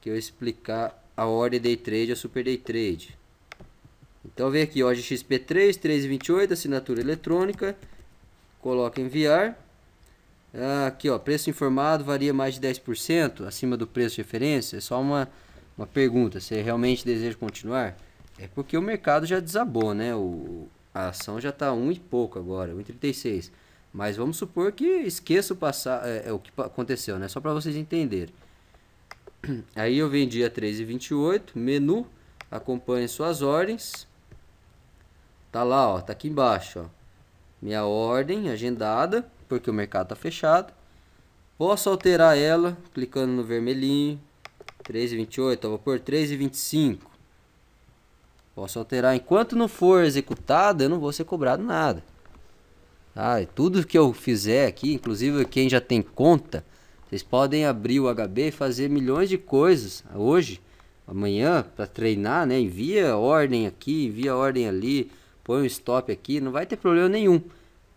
que eu explicar a ordem day trade a super day trade. Então vem aqui, ó, XP3, 3,28, assinatura eletrônica, coloca enviar. Ah, aqui, ó, preço informado varia mais de 10% acima do preço de referência. É só uma, uma pergunta, você realmente deseja continuar? É porque o mercado já desabou, né? O, a ação já está um e pouco agora, 1,36. Mas vamos supor que esqueça o é, é, o que aconteceu, né? Só para vocês entenderem. Aí eu vendi a 13,28, menu, acompanhe suas ordens. Tá lá, ó, tá aqui embaixo, ó. Minha ordem agendada, porque o mercado tá fechado. Posso alterar ela clicando no vermelhinho. 13,28, ó, vou pôr 13,25. Posso alterar. Enquanto não for executada, eu não vou ser cobrado nada. Ah, E tudo que eu fizer aqui, inclusive quem já tem conta, vocês podem abrir o HB e fazer milhões de coisas hoje, amanhã, para treinar, né? Envia ordem aqui, envia ordem ali, põe um stop aqui, não vai ter problema nenhum,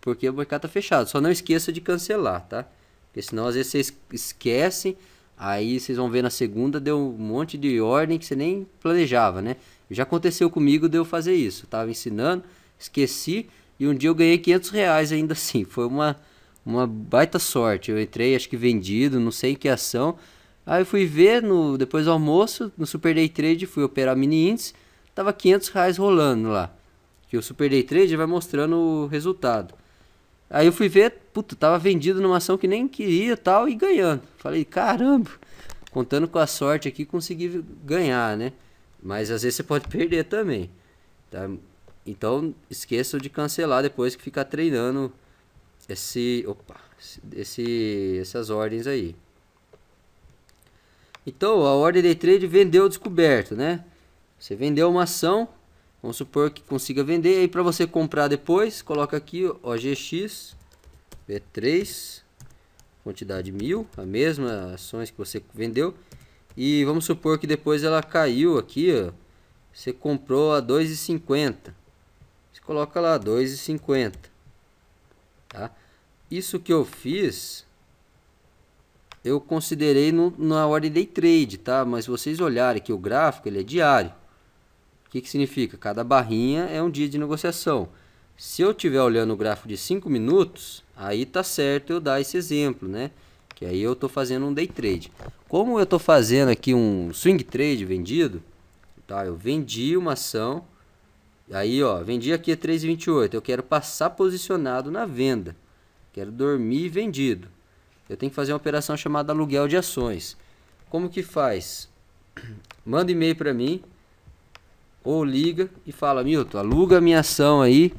porque o mercado tá fechado. Só não esqueça de cancelar, tá? Porque senão às vezes vocês esquecem Aí vocês vão ver na segunda deu um monte de ordem que você nem planejava, né? Já aconteceu comigo de eu fazer isso. Eu tava ensinando, esqueci e um dia eu ganhei 500 reais ainda assim. Foi uma, uma baita sorte. Eu entrei, acho que vendido, não sei que ação. Aí eu fui ver no, depois do almoço, no Super Day Trade, fui operar mini índice. Tava 500 reais rolando lá. Que o Super Day Trade vai mostrando o resultado. Aí eu fui ver, puta, tava vendido numa ação que nem queria tal, e ganhando. Falei, caramba, contando com a sorte aqui, consegui ganhar, né? Mas às vezes você pode perder também. Tá? Então esqueçam de cancelar depois que ficar treinando esse, opa, esse, essas ordens aí. Então a ordem de trade vendeu descoberto, né? Você vendeu uma ação, Vamos supor que consiga vender. E para você comprar depois, coloca aqui Gx B3, quantidade 1000, a mesma ações que você vendeu. E vamos supor que depois ela caiu aqui, ó. Você comprou a 2,50. Você coloca lá 2,50. Tá? Isso que eu fiz, eu considerei no, na ordem day trade, tá? Mas vocês olharem que o gráfico ele é diário. O que, que significa? Cada barrinha é um dia de negociação. Se eu estiver olhando o gráfico de 5 minutos, aí tá certo eu dar esse exemplo, né? Que aí eu estou fazendo um day trade. Como eu estou fazendo aqui um swing trade vendido, tá? Eu vendi uma ação, aí ó, vendi aqui a 3,28. Eu quero passar posicionado na venda. Quero dormir vendido. Eu tenho que fazer uma operação chamada aluguel de ações. Como que faz? Manda e-mail para mim, ou liga e fala: Milton, aluga minha ação aí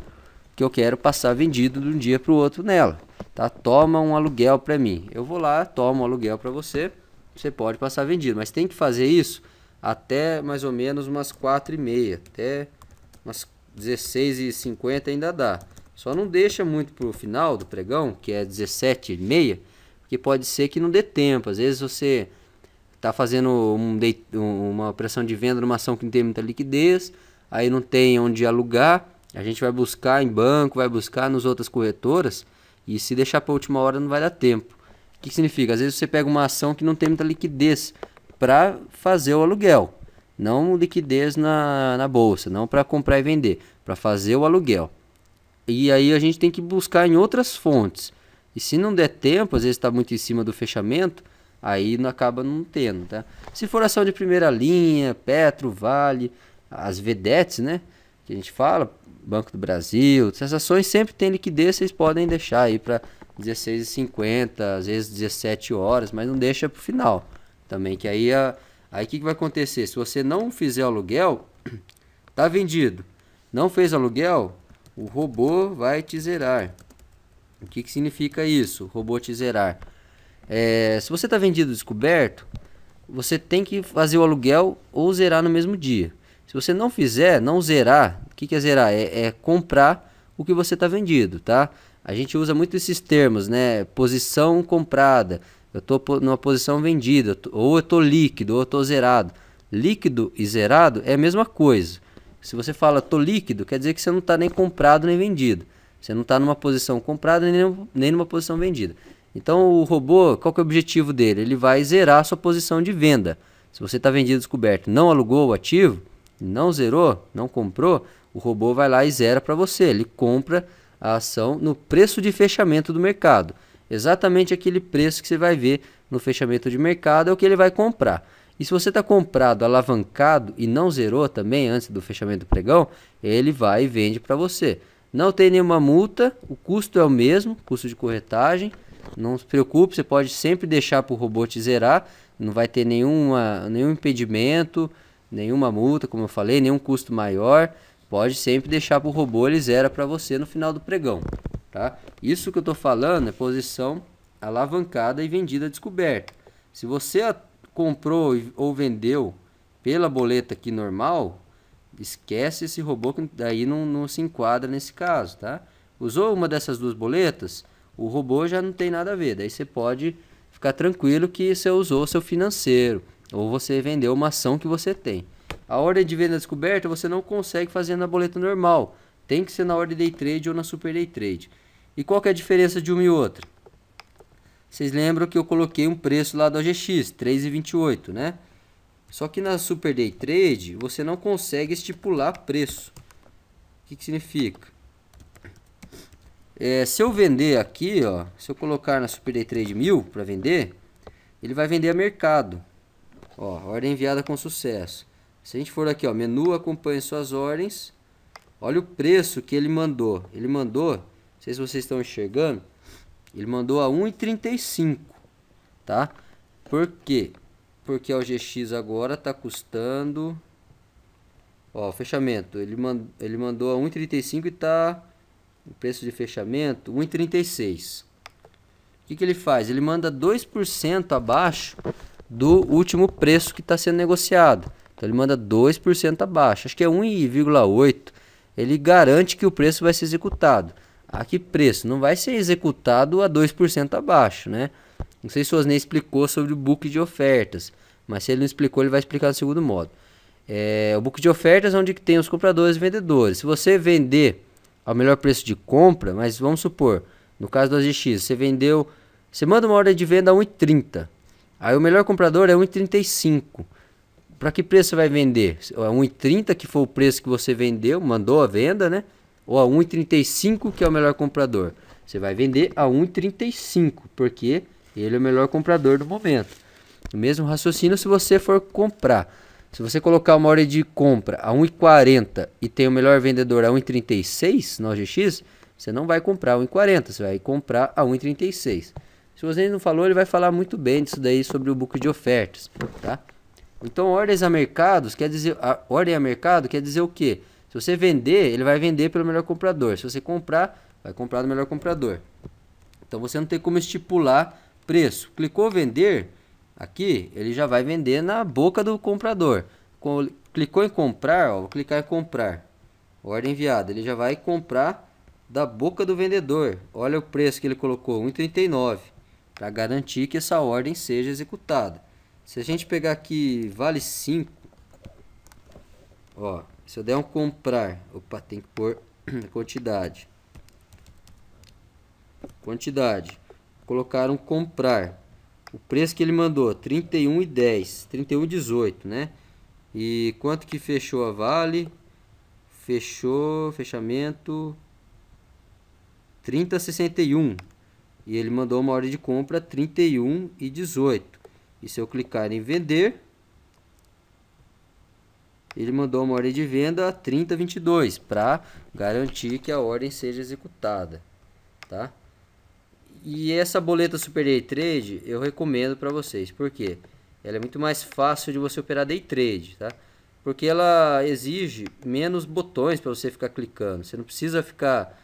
que eu quero passar vendido de um dia para o outro nela. Tá? Toma um aluguel para mim. Eu vou lá, tomo um aluguel para você, você pode passar vendido, mas tem que fazer isso até mais ou menos umas 4 e meia, até umas 16 e 50 ainda dá. Só não deixa muito para o final do pregão, que é 17 e meia, porque pode ser que não dê tempo. Às vezes você tá fazendo um de, uma operação de venda numa ação que não tem muita liquidez, aí não tem onde alugar, a gente vai buscar em banco, vai buscar nas outras corretoras e se deixar para última hora não vai dar tempo. O que, que significa? Às vezes você pega uma ação que não tem muita liquidez para fazer o aluguel, não liquidez na, na bolsa, não para comprar e vender, para fazer o aluguel. E aí a gente tem que buscar em outras fontes. E se não der tempo, às vezes está muito em cima do fechamento, Aí não acaba não tendo, tá? Se for ação de primeira linha, Petro, Vale, as vedetes, né? Que a gente fala, Banco do Brasil, essas ações sempre tem liquidez, vocês podem deixar aí para 16h50, às vezes 17 horas, mas não deixa para o final também. Que aí a, aí que, que vai acontecer? Se você não fizer aluguel, tá vendido. Não fez aluguel, o robô vai te zerar. O que, que significa isso? O robô te zerar é, se você está vendido descoberto, você tem que fazer o aluguel ou zerar no mesmo dia. Se você não fizer, não zerar, o que, que é zerar? É, é comprar o que você está vendido, tá? A gente usa muito esses termos, né? Posição comprada, eu estou numa posição vendida, ou eu estou líquido, ou eu estou zerado. Líquido e zerado é a mesma coisa. Se você fala estou líquido, quer dizer que você não está nem comprado nem vendido. Você não está numa posição comprada nem, nem numa posição vendida. Então o robô, qual que é o objetivo dele? Ele vai zerar a sua posição de venda. Se você está vendido descoberto, não alugou o ativo, não zerou, não comprou, o robô vai lá e zera para você. Ele compra a ação no preço de fechamento do mercado. Exatamente aquele preço que você vai ver no fechamento de mercado é o que ele vai comprar. E se você está comprado, alavancado e não zerou também antes do fechamento do pregão, ele vai e vende para você. Não tem nenhuma multa, o custo é o mesmo, custo de corretagem. Não se preocupe, você pode sempre deixar para o robô te zerar, não vai ter nenhuma, nenhum impedimento, nenhuma multa, como eu falei, nenhum custo maior. Pode sempre deixar para o robô, ele zera para você no final do pregão. Tá? Isso que eu estou falando é posição alavancada e vendida descoberta. Se você comprou ou vendeu pela boleta aqui normal, esquece esse robô que daí não, não se enquadra nesse caso, tá? Usou uma dessas duas boletas, o robô já não tem nada a ver. Daí você pode ficar tranquilo que você usou seu financeiro ou você vendeu uma ação que você tem. A ordem de venda descoberta você não consegue fazer na boleta normal. Tem que ser na ordem day trade ou na super day trade. E qual é a diferença de uma e outra? Vocês lembram que eu coloquei um preço lá do OGX, 3,28, né? Só que na Super Day Trade, você não consegue estipular preço. O que, que significa? É, se eu vender aqui, ó, se eu colocar na Super Day Trade 1000 para vender, ele vai vender a mercado. Ó, ordem enviada com sucesso. Se a gente for aqui, ó, menu acompanhe suas ordens. Olha o preço que ele mandou. Ele mandou, não sei se vocês estão enxergando, ele mandou a 1,35, tá? Por quê? Porque o GX agora está custando ó, fechamento. Ele, mand ele mandou a 1,35 e está o preço de fechamento, 1,36. O que, que ele faz? Ele manda 2% abaixo do último preço que está sendo negociado. Então ele manda 2% abaixo, acho que é 1,8. Ele garante que o preço vai ser executado. A que preço? Não vai ser executado a 2% abaixo, né? Não sei se o Osney explicou sobre o book de ofertas, mas se ele não explicou, ele vai explicar no segundo modo. É, o book de ofertas é onde tem os compradores e vendedores. Se você vender ao melhor preço de compra, mas vamos supor, no caso do AGX, você vendeu, você manda uma ordem de venda a 1,30. Aí o melhor comprador é 1,35. Para que preço você vai vender? É a 1,30 que foi o preço que você vendeu, mandou a venda, né? Ou a 1,35 que é o melhor comprador? Você vai vender a 1,35, porque ele é o melhor comprador do momento. O mesmo raciocínio se você for comprar. Se você colocar uma ordem de compra a 1,40 e tem o melhor vendedor a 1,36 no OGX, você não vai comprar a 1,40, você vai comprar a 1,36. Se você não falou, ele vai falar muito bem disso daí sobre o book de ofertas, tá? Então, ordens a mercados quer dizer a ordem a mercado quer dizer o quê? Se você vender, ele vai vender pelo melhor comprador. Se você comprar, vai comprar do melhor comprador. Então você não tem como estipular preço. Clicou vender, Aqui ele já vai vender na boca do comprador. clicou em comprar, ó, vou clicar em comprar. Ordem enviada, ele já vai comprar da boca do vendedor. Olha o preço que ele colocou, 1,39, para garantir que essa ordem seja executada. Se a gente pegar aqui vale 5, ó, se eu der um comprar, opa, tem que pôr quantidade. Quantidade. Colocar um comprar o preço que ele mandou, 31,10, 31,18, né? E quanto que fechou a Vale? Fechou, fechamento 30,61. E ele mandou uma ordem de compra 31,18. E se eu clicar em vender, ele mandou uma ordem de venda 30,22 para garantir que a ordem seja executada, tá? E essa boleta Super Day Trade eu recomendo para vocês, porque ela é muito mais fácil de você operar day trade, tá? Porque ela exige menos botões para você ficar clicando. Você não precisa ficar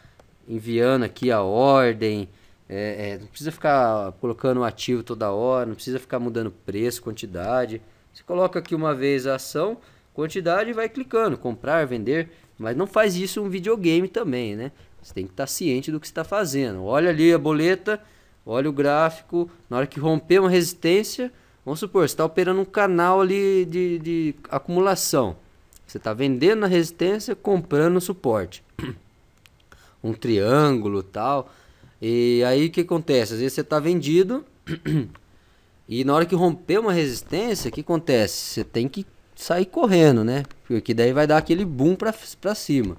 enviando aqui a ordem, é, é, não precisa ficar colocando o ativo toda hora, não precisa ficar mudando preço, quantidade. Você coloca aqui uma vez a ação, quantidade e vai clicando, comprar, vender. Mas não faz isso um videogame também, né? Você tem que estar ciente do que está fazendo. Olha ali a boleta, olha o gráfico. Na hora que romper uma resistência, vamos supor, você está operando um canal ali de, de acumulação. Você está vendendo na resistência, comprando suporte. Um triângulo tal. E aí o que acontece? Às vezes você está vendido e na hora que romper uma resistência, o que acontece? Você tem que sair correndo, né? Porque daí vai dar aquele boom para cima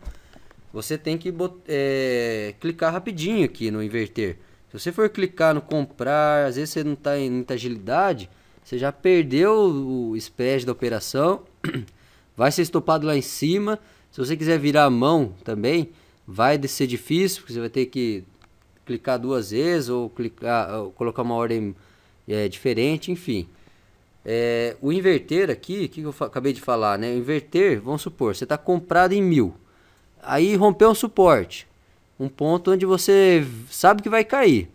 você tem que é, clicar rapidinho aqui no inverter. Se você for clicar no comprar, às vezes você não está em muita agilidade, você já perdeu o spread da operação, vai ser estopado lá em cima. Se você quiser virar a mão também, vai ser difícil, porque você vai ter que clicar duas vezes ou clicar, ou colocar uma ordem é, diferente, enfim. É, o inverter aqui, o que eu acabei de falar, né? O inverter, vamos supor, você está comprado em mil aí rompeu um suporte, um ponto onde você sabe que vai cair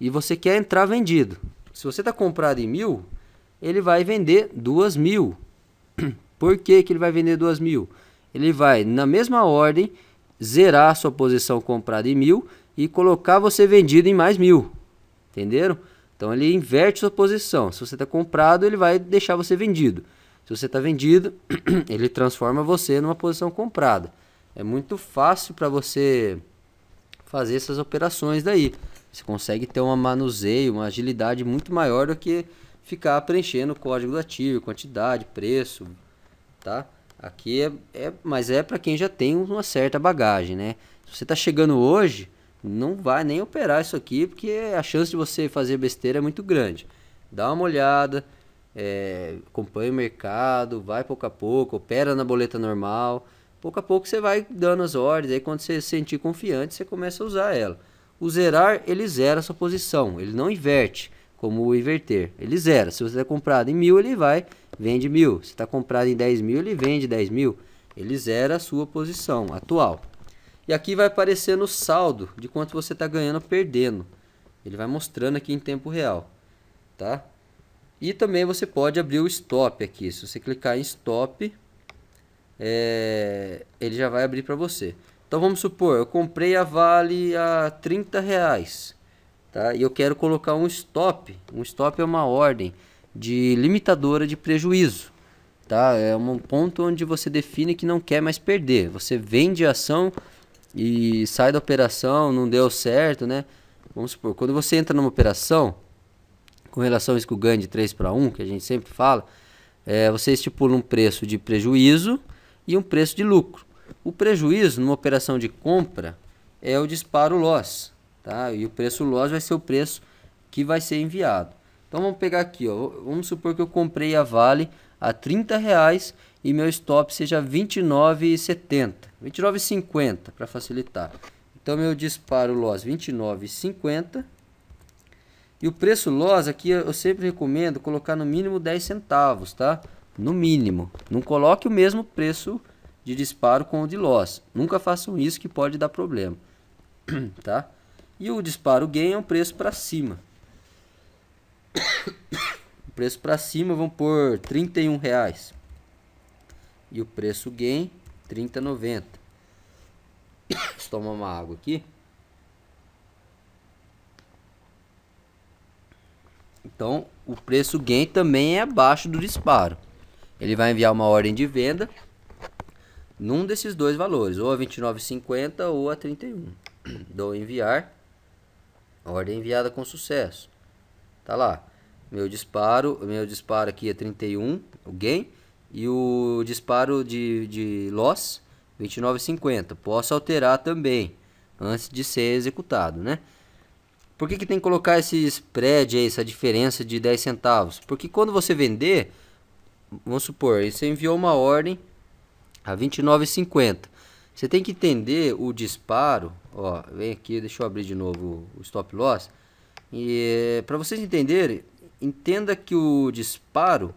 e você quer entrar vendido. Se você está comprado em mil, ele vai vender duas mil. Por que, que ele vai vender duas mil? Ele vai, na mesma ordem, zerar sua posição comprada em mil e colocar você vendido em mais mil. Entenderam? Então ele inverte sua posição. Se você está comprado, ele vai deixar você vendido. Se você está vendido, ele transforma você numa posição comprada. É muito fácil para você fazer essas operações daí. Você consegue ter uma manuseio, uma agilidade muito maior do que ficar preenchendo o código do ativo, quantidade, preço, tá? Aqui é, é mas é para quem já tem uma certa bagagem, né? Se você está chegando hoje, não vai nem operar isso aqui, porque a chance de você fazer besteira é muito grande. Dá uma olhada, é, acompanha o mercado, vai pouco a pouco, opera na boleta normal pouco a pouco você vai dando as ordens, aí quando você sentir confiante, você começa a usar ela. O zerar, ele zera a sua posição, ele não inverte, como o inverter, ele zera. Se você está comprado em mil, ele vai, vende mil. Se está comprado em 10 mil, ele vende 10 mil. Ele zera a sua posição atual. E aqui vai aparecendo o saldo de quanto você está ganhando ou perdendo. Ele vai mostrando aqui em tempo real, tá? E também você pode abrir o stop aqui. Se você clicar em stop, é, ele já vai abrir para você. Então vamos supor, eu comprei a Vale a 30 reais, tá? E eu quero colocar um stop. Um stop é uma ordem de limitadora de prejuízo, tá? É um ponto onde você define que não quer mais perder. Você vende a ação e sai da operação, não deu certo, né? Vamos supor, quando você entra numa operação, com relação a isso que ganho de 3 para 1, que a gente sempre fala, é, você estipula um preço de prejuízo e um preço de lucro. O prejuízo numa operação de compra é o disparo loss, tá? E o preço loss vai ser o preço que vai ser enviado. Então vamos pegar aqui, ó. Vamos supor que eu comprei a Vale a 30 reais e meu stop seja 29,70, 29,50 para facilitar. Então meu disparo loss 29,50 e o preço loss aqui eu sempre recomendo colocar no mínimo 10 centavos, tá? No mínimo. Não coloque o mesmo preço de disparo com o de loss. Nunca façam isso que pode dar problema. tá? E o disparo gain é um preço para cima. o preço para cima vão por 31 reais. E o preço gain 30,90. Deixa tomar uma água aqui. Então, o preço gain também é abaixo do disparo ele vai enviar uma ordem de venda num desses dois valores, ou a 29,50 ou a 31. Dou enviar, ordem enviada com sucesso. Tá lá. Meu disparo, meu disparo aqui é 31, o gain, e o disparo de, de loss 29,50. Posso alterar também antes de ser executado, né? Por que, que tem que colocar esse spread aí, essa diferença de 10 centavos? Porque quando você vender, vamos supor, você enviou uma ordem a 29,50. Você tem que entender o disparo, ó, vem aqui, deixa eu abrir de novo o stop loss. E para vocês entenderem, entenda que o disparo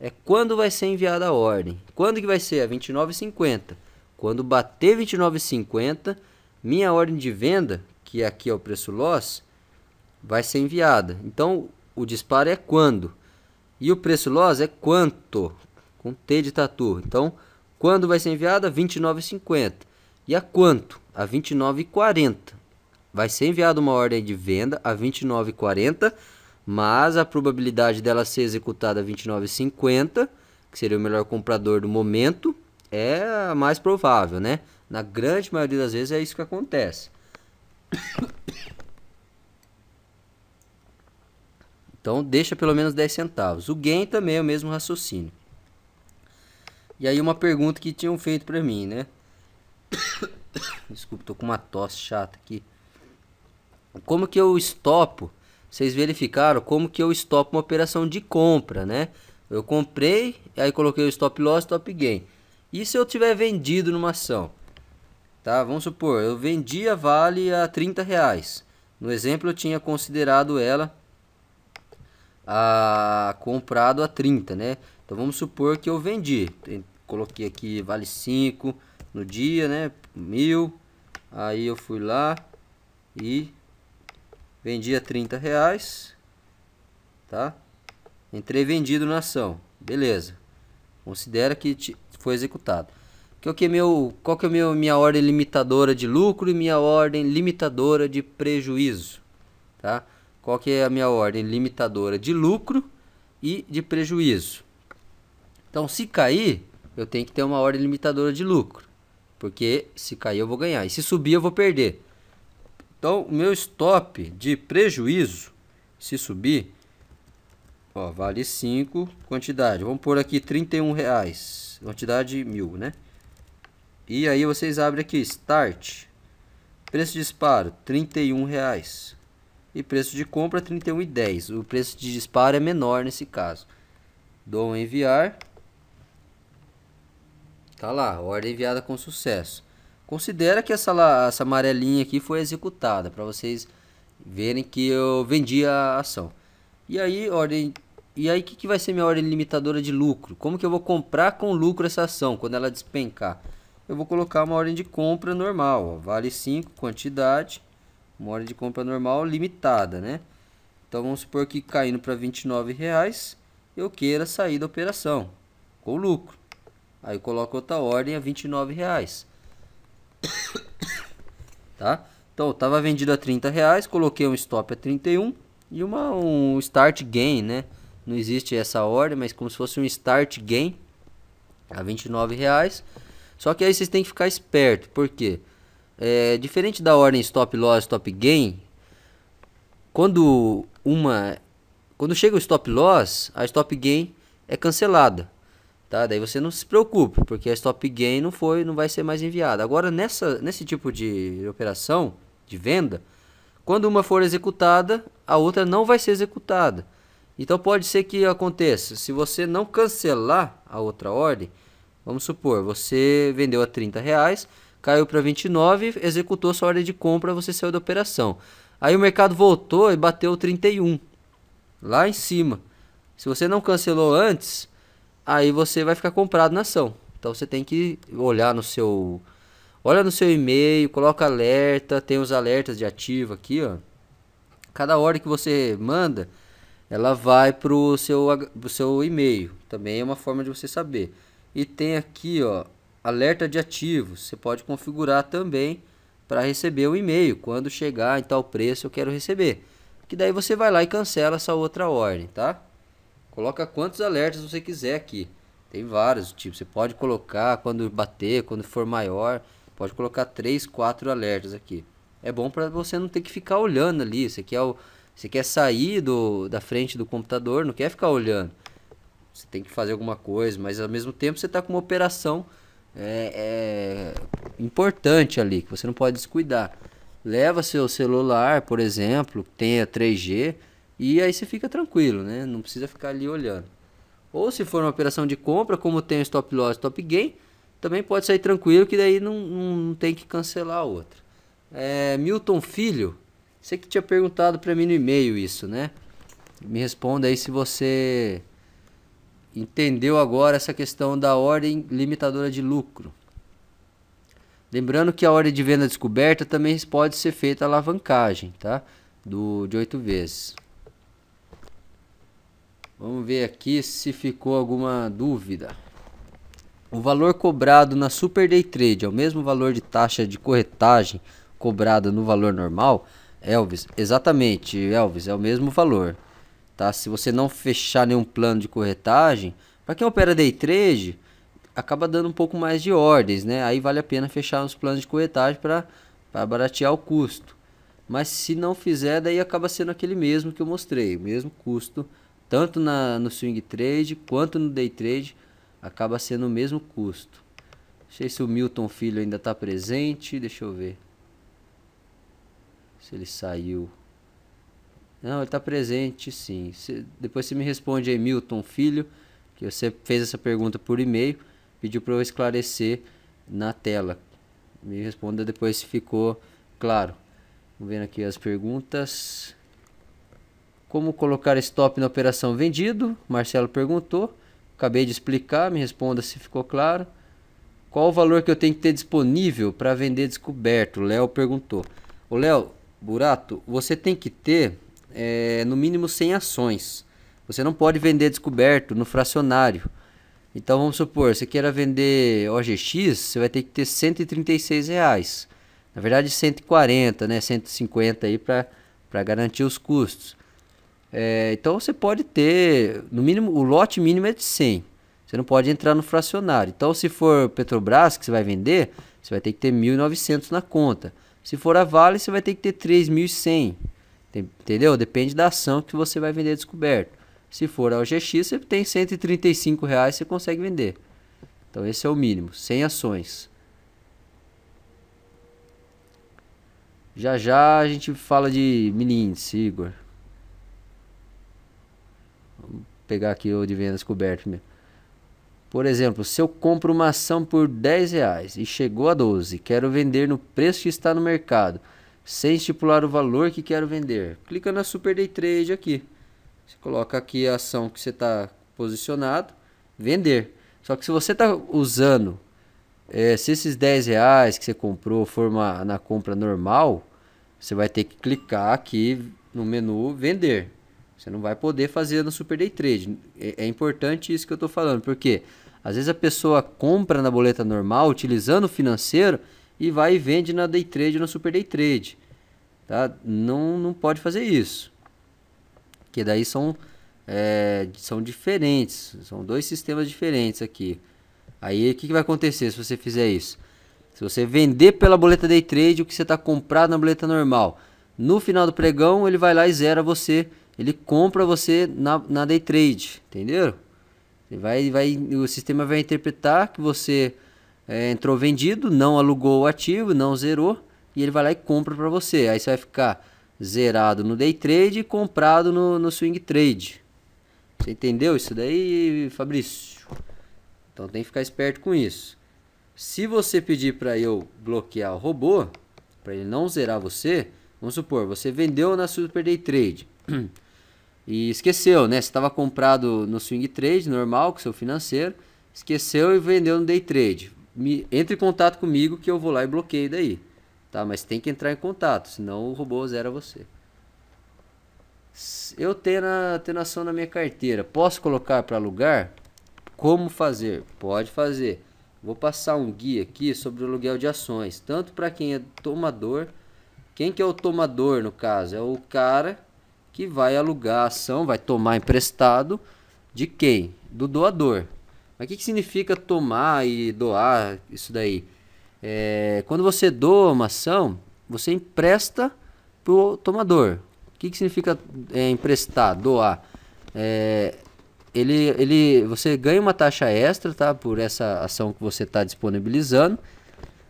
é quando vai ser enviada a ordem. Quando que vai ser? A 29,50. Quando bater 29,50, minha ordem de venda, que aqui é o preço loss, vai ser enviada. Então, o disparo é quando? E o preço loss é quanto? Com T de tatu. Então, quando vai ser enviada? 29,50. E a quanto? A 29,40. Vai ser enviada uma ordem de venda a 29,40, mas a probabilidade dela ser executada a 29,50, que seria o melhor comprador do momento, é a mais provável, né? Na grande maioria das vezes é isso que acontece. Então deixa pelo menos 10 centavos. O gain também é o mesmo raciocínio. E aí uma pergunta que tinham feito para mim, né? Desculpa, tô com uma tosse chata aqui. Como que eu estopo? Vocês verificaram como que eu estopo uma operação de compra, né? Eu comprei, aí coloquei o stop loss, stop gain. E se eu tiver vendido numa ação? Tá, vamos supor, eu vendi a Vale a 30 reais. No exemplo eu tinha considerado ela a comprado a 30, né? Então vamos supor que eu vendi. Coloquei aqui vale 5 no dia, né? Mil. Aí eu fui lá e vendi a 30 reais. Tá? Entrei vendido na ação. Beleza. Considera que foi executado. Que é o que meu, qual que é meu, minha ordem limitadora de lucro e minha ordem limitadora de prejuízo, tá? Qual que é a minha ordem limitadora de lucro e de prejuízo? Então, se cair, eu tenho que ter uma ordem limitadora de lucro, porque se cair eu vou ganhar e se subir eu vou perder. Então, o meu stop de prejuízo, se subir, ó, vale 5, quantidade. Vamos por aqui 31 reais, quantidade mil, né? E aí vocês abrem aqui, start, preço de disparo, 31 reais e preço de compra 31,10. O preço de disparo é menor nesse caso. Dou um enviar. Tá lá, ordem enviada com sucesso. Considera que essa, essa amarelinha aqui foi executada para vocês verem que eu vendi a ação. E aí, ordem e aí, o que, que vai ser minha ordem limitadora de lucro? Como que eu vou comprar com lucro essa ação quando ela despencar? Eu vou colocar uma ordem de compra normal, ó, vale 5, quantidade, uma ordem de compra normal limitada, né? Então vamos supor que caindo para R$ reais eu queira sair da operação com lucro. Aí eu coloco outra ordem a R$ reais. tá? Então estava vendido a 30 reais, coloquei um stop a 31 e uma um start gain, né? Não existe essa ordem, mas como se fosse um start gain a 29 reais. Só que aí vocês têm que ficar esperto, porque quê? É, diferente da ordem stop loss, stop gain, quando uma quando chega o stop loss, a stop gain é cancelada, tá? Daí você não se preocupe, porque a stop gain não foi, não vai ser mais enviada. Agora nessa nesse tipo de operação de venda, quando uma for executada, a outra não vai ser executada. Então pode ser que aconteça, se você não cancelar a outra ordem, vamos supor, você vendeu a 30 reais, caiu para 29, executou sua ordem de compra, você saiu da operação. Aí o mercado voltou e bateu 31, lá em cima. Se você não cancelou antes, aí você vai ficar comprado na ação. Então você tem que olhar no seu olha no seu e-mail, coloca alerta, tem os alertas de ativo aqui, ó. Cada ordem que você manda, ela vai pro seu pro seu e-mail. Também é uma forma de você saber. E tem aqui, ó, alerta de ativos. Você pode configurar também para receber o e-mail. Quando chegar em tal preço, eu quero receber. Que daí você vai lá e cancela essa outra ordem, tá? Coloca quantos alertas você quiser aqui. Tem vários tipos. Você pode colocar quando bater, quando for maior. Pode colocar 3, 4 alertas aqui. É bom para você não ter que ficar olhando ali. Você quer, você quer sair do, da frente do computador, não quer ficar olhando. Você tem que fazer alguma coisa, mas ao mesmo tempo você está com uma operação é, é importante ali, que você não pode descuidar. Leva seu celular, por exemplo, tenha 3G, e aí você fica tranquilo, né? Não precisa ficar ali olhando. Ou se for uma operação de compra, como tem o stop loss, stop gain, também pode sair tranquilo que daí não, não, não tem que cancelar a outra. É, Milton Filho, você que tinha perguntado para mim no e-mail isso, né? Me responda aí se você entendeu agora essa questão da ordem limitadora de lucro. Lembrando que a ordem de venda descoberta também pode ser feita a alavancagem, tá? Do, de oito vezes. Vamos ver aqui se ficou alguma dúvida. O valor cobrado na Super Day Trade é o mesmo valor de taxa de corretagem cobrada no valor normal? Elvis, exatamente, Elvis, é o mesmo valor tá? Se você não fechar nenhum plano de corretagem, para quem opera day trade, acaba dando um pouco mais de ordens, né? Aí vale a pena fechar os planos de corretagem para baratear o custo. Mas se não fizer, daí acaba sendo aquele mesmo que eu mostrei, o mesmo custo, tanto na, no swing trade quanto no day trade, acaba sendo o mesmo custo. Não sei se o Milton Filho ainda está presente, deixa eu ver se ele saiu. Não, ele tá presente sim. Cê, depois você me responde aí, Milton Filho, que você fez essa pergunta por e-mail, pediu para eu esclarecer na tela. Me responda depois se ficou claro. Vamos vendo aqui as perguntas. Como colocar stop na operação vendido? Marcelo perguntou. Acabei de explicar, me responda se ficou claro. Qual o valor que eu tenho que ter disponível para vender descoberto? Léo perguntou. O Léo Burato, você tem que ter é, no mínimo 100 ações. Você não pode vender descoberto no fracionário. Então vamos supor, você queira vender OGX, você vai ter que ter 136 reais. Na verdade 140, né, 150 aí para garantir os custos. É, então você pode ter, no mínimo, o lote mínimo é de 100. Você não pode entrar no fracionário. Então se for Petrobras que você vai vender, você vai ter que ter 1.900 na conta. Se for a Vale, você vai ter que ter 3.100. Entendeu? Depende da ação que você vai vender descoberto. Se for ao GX, você tem 135 reais, você consegue vender. Então esse é o mínimo, 100 ações. Já já a gente fala de mini índice, Igor. Vamos pegar aqui o de venda descoberto. Por exemplo, se eu compro uma ação por 10 reais e chegou a 12, quero vender no preço que está no mercado sem estipular o valor que quero vender. Clica na Super Day Trade aqui. Você coloca aqui a ação que você está posicionado, vender. Só que se você está usando, é, se esses 10 reais que você comprou for uma, na compra normal, você vai ter que clicar aqui no menu vender. Você não vai poder fazer no Super Day Trade. É, é importante isso que eu estou falando, porque às vezes a pessoa compra na boleta normal, utilizando o financeiro, e vai e vende na day trade, na super day trade. Tá? Não, não pode fazer isso. porque daí são, é, são diferentes, são dois sistemas diferentes aqui. Aí o que, que vai acontecer se você fizer isso? Se você vender pela boleta day trade o que você está comprado na boleta normal, no final do pregão ele vai lá e zera você, ele compra você na, na day trade, entenderam? Ele vai, vai, o sistema vai interpretar que você é, entrou vendido, não alugou o ativo, não zerou, e ele vai lá e compra para você. Aí você vai ficar zerado no day trade e comprado no, no swing trade. Você entendeu isso daí, Fabrício? Então tem que ficar esperto com isso. Se você pedir para eu bloquear o robô, para ele não zerar você, vamos supor, você vendeu na Super Day Trade e esqueceu, né? Você estava comprado no swing trade normal com seu financeiro, esqueceu e vendeu no day trade me, entre em contato comigo que eu vou lá e bloqueio daí. Tá? Mas tem que entrar em contato, senão o robô zera você. Eu tenho a ação na minha carteira. Posso colocar para alugar? Como fazer? Pode fazer. Vou passar um guia aqui sobre o aluguel de ações, tanto para quem é tomador. Quem que é o tomador no caso? É o cara que vai alugar a ação, vai tomar emprestado de quem? Do doador. Mas o que, que significa tomar e doar isso daí? É, quando você doa uma ação, você empresta para o tomador. O que, que significa é, emprestar, doar? É, ele, ele, você ganha uma taxa extra tá, por essa ação que você está disponibilizando,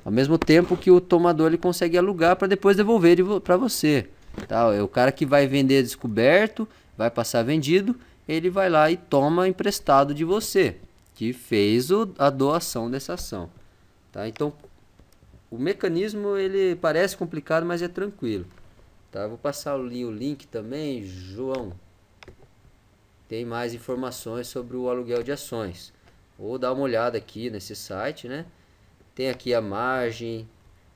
ao mesmo tempo que o tomador ele consegue alugar para depois devolver para você. Tá? É o cara que vai vender descoberto, vai passar vendido, ele vai lá e toma emprestado de você que fez o, a doação dessa ação. Tá? Então, o mecanismo ele parece complicado, mas é tranquilo. Tá? Vou passar o link também, João. Tem mais informações sobre o aluguel de ações. Ou dar uma olhada aqui nesse site, né? Tem aqui a margem,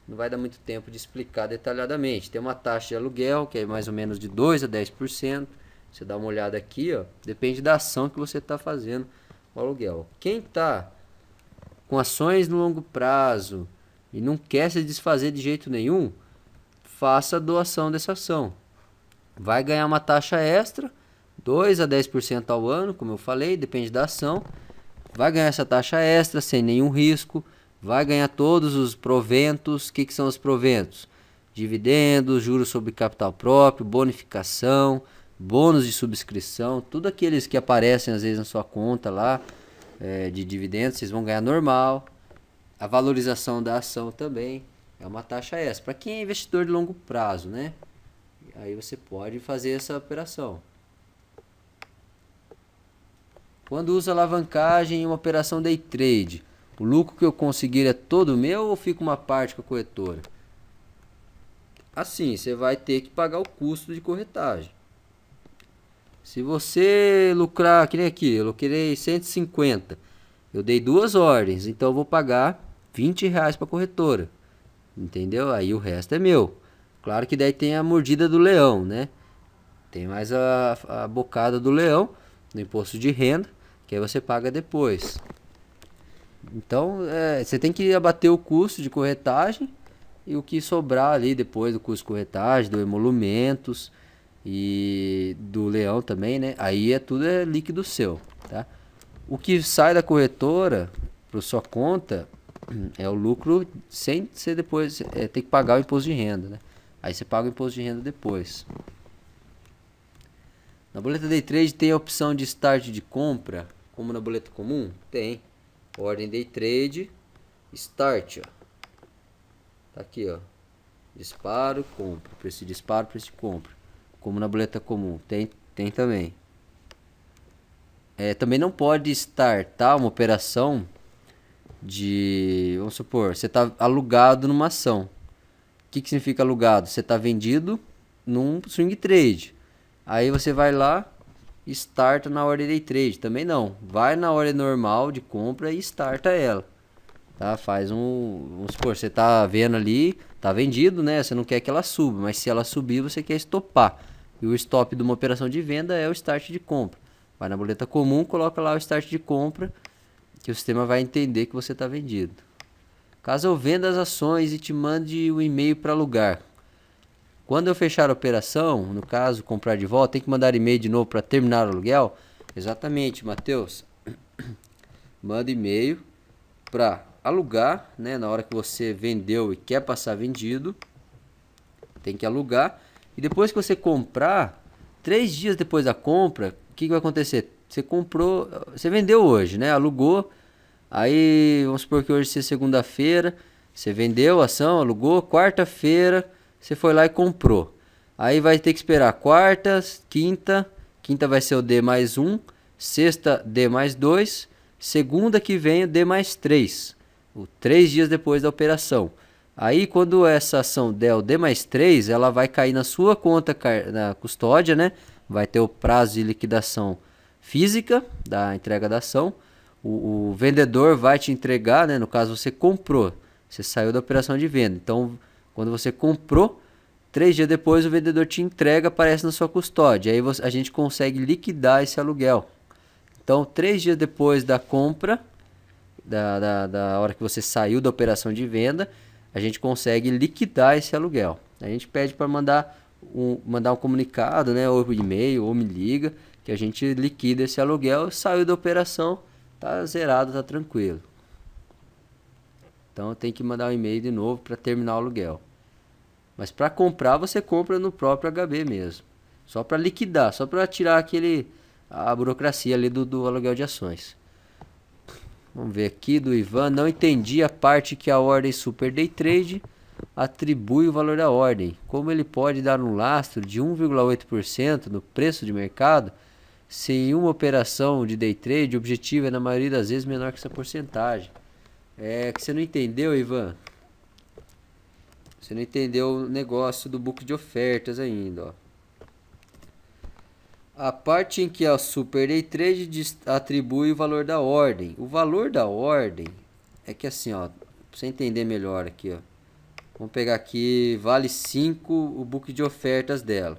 não vai dar muito tempo de explicar detalhadamente. Tem uma taxa de aluguel que é mais ou menos de 2 a 10%. Você dá uma olhada aqui, ó, depende da ação que você está fazendo o aluguel. Quem está com ações no longo prazo e não quer se desfazer de jeito nenhum, faça a doação dessa ação. Vai ganhar uma taxa extra, 2 a 10% ao ano, como eu falei, depende da ação. Vai ganhar essa taxa extra sem nenhum risco, vai ganhar todos os proventos. O que, que são os proventos? Dividendos, juros sobre capital próprio, bonificação, bônus de subscrição, tudo aqueles que aparecem às vezes na sua conta lá é, de dividendos, vocês vão ganhar normal. A valorização da ação também é uma taxa essa. Para quem é investidor de longo prazo, né? Aí você pode fazer essa operação. Quando usa alavancagem em uma operação day trade, o lucro que eu conseguir é todo meu ou fica uma parte com a corretora? Assim, você vai ter que pagar o custo de corretagem. Se você lucrar, que nem aqui, eu lucrei 150. Eu dei duas ordens, então eu vou pagar 20 reais para a corretora. Entendeu? Aí o resto é meu. Claro que daí tem a mordida do leão, né? Tem mais a, a bocada do leão no imposto de renda, que aí você paga depois. Então, é, você tem que abater o custo de corretagem e o que sobrar ali depois do custo de corretagem, do emolumentos e do leão também, né? Aí é tudo é líquido seu, tá? O que sai da corretora para sua conta é o lucro sem ser depois é, ter que pagar o imposto de renda, né? Aí você paga o imposto de renda depois. Na boleta day trade tem a opção de start de compra, como na boleta comum? Tem. Ordem day trade, start, ó. Tá aqui, ó. Disparo, compra. Preço de disparo, preço de compra como na boleta comum. Tem, tem também. É, também não pode startar uma operação de. Vamos supor, você está alugado numa ação. O que, que significa alugado? Você está vendido num swing trade. Aí você vai lá, starta na ordem de trade. Também não. Vai na ordem normal de compra e starta ela. Tá? Faz um. Vamos supor, você está vendo ali, está vendido, né? Você não quer que ela suba, mas se ela subir, você quer estopar. E o stop de uma operação de venda é o start de compra. Vai na boleta comum, coloca lá o start de compra, que o sistema vai entender que você está vendido. Caso eu venda as ações e te mande o um e-mail para alugar. Quando eu fechar a operação, no caso, comprar de volta, tem que mandar e-mail de novo para terminar o aluguel? Exatamente, Matheus. Manda e-mail para alugar, né? Na hora que você vendeu e quer passar vendido, tem que alugar e depois que você comprar, três dias depois da compra, o que, que vai acontecer? Você comprou, você vendeu hoje, né? Alugou. Aí, vamos supor que hoje seja segunda-feira, você vendeu a ação, alugou, quarta-feira você foi lá e comprou. Aí vai ter que esperar quarta, quinta, quinta vai ser o D mais um, sexta D mais dois, segunda que vem o D mais três, o três dias depois da operação. Aí quando essa ação der o D mais 3, ela vai cair na sua conta na custódia, né? Vai ter o prazo de liquidação física da entrega da ação. O, o vendedor vai te entregar, né? No caso você comprou, você saiu da operação de venda. Então quando você comprou, três dias depois o vendedor te entrega, aparece na sua custódia. Aí você, a gente consegue liquidar esse aluguel. Então três dias depois da compra, da, da, da hora que você saiu da operação de venda a gente consegue liquidar esse aluguel. A gente pede para mandar um, mandar um comunicado, né, ou e-mail, ou me liga, que a gente liquida esse aluguel, saiu da operação, tá zerado, tá tranquilo. Então tem que mandar um e-mail de novo para terminar o aluguel. Mas para comprar você compra no próprio HB mesmo, só para liquidar, só para tirar aquele a burocracia ali do, do aluguel de ações. Vamos ver aqui do Ivan. Não entendi a parte que a ordem Super Day Trade atribui o valor da ordem. Como ele pode dar um lastro de 1,8% no preço de mercado se em uma operação de day trade o objetivo é na maioria das vezes menor que essa porcentagem? É que você não entendeu, Ivan? Você não entendeu o negócio do book de ofertas ainda, ó a parte em que a Super Day Trade atribui o valor da ordem. O valor da ordem é que assim, ó, pra você entender melhor aqui, ó. Vamos pegar aqui, vale 5 o book de ofertas dela.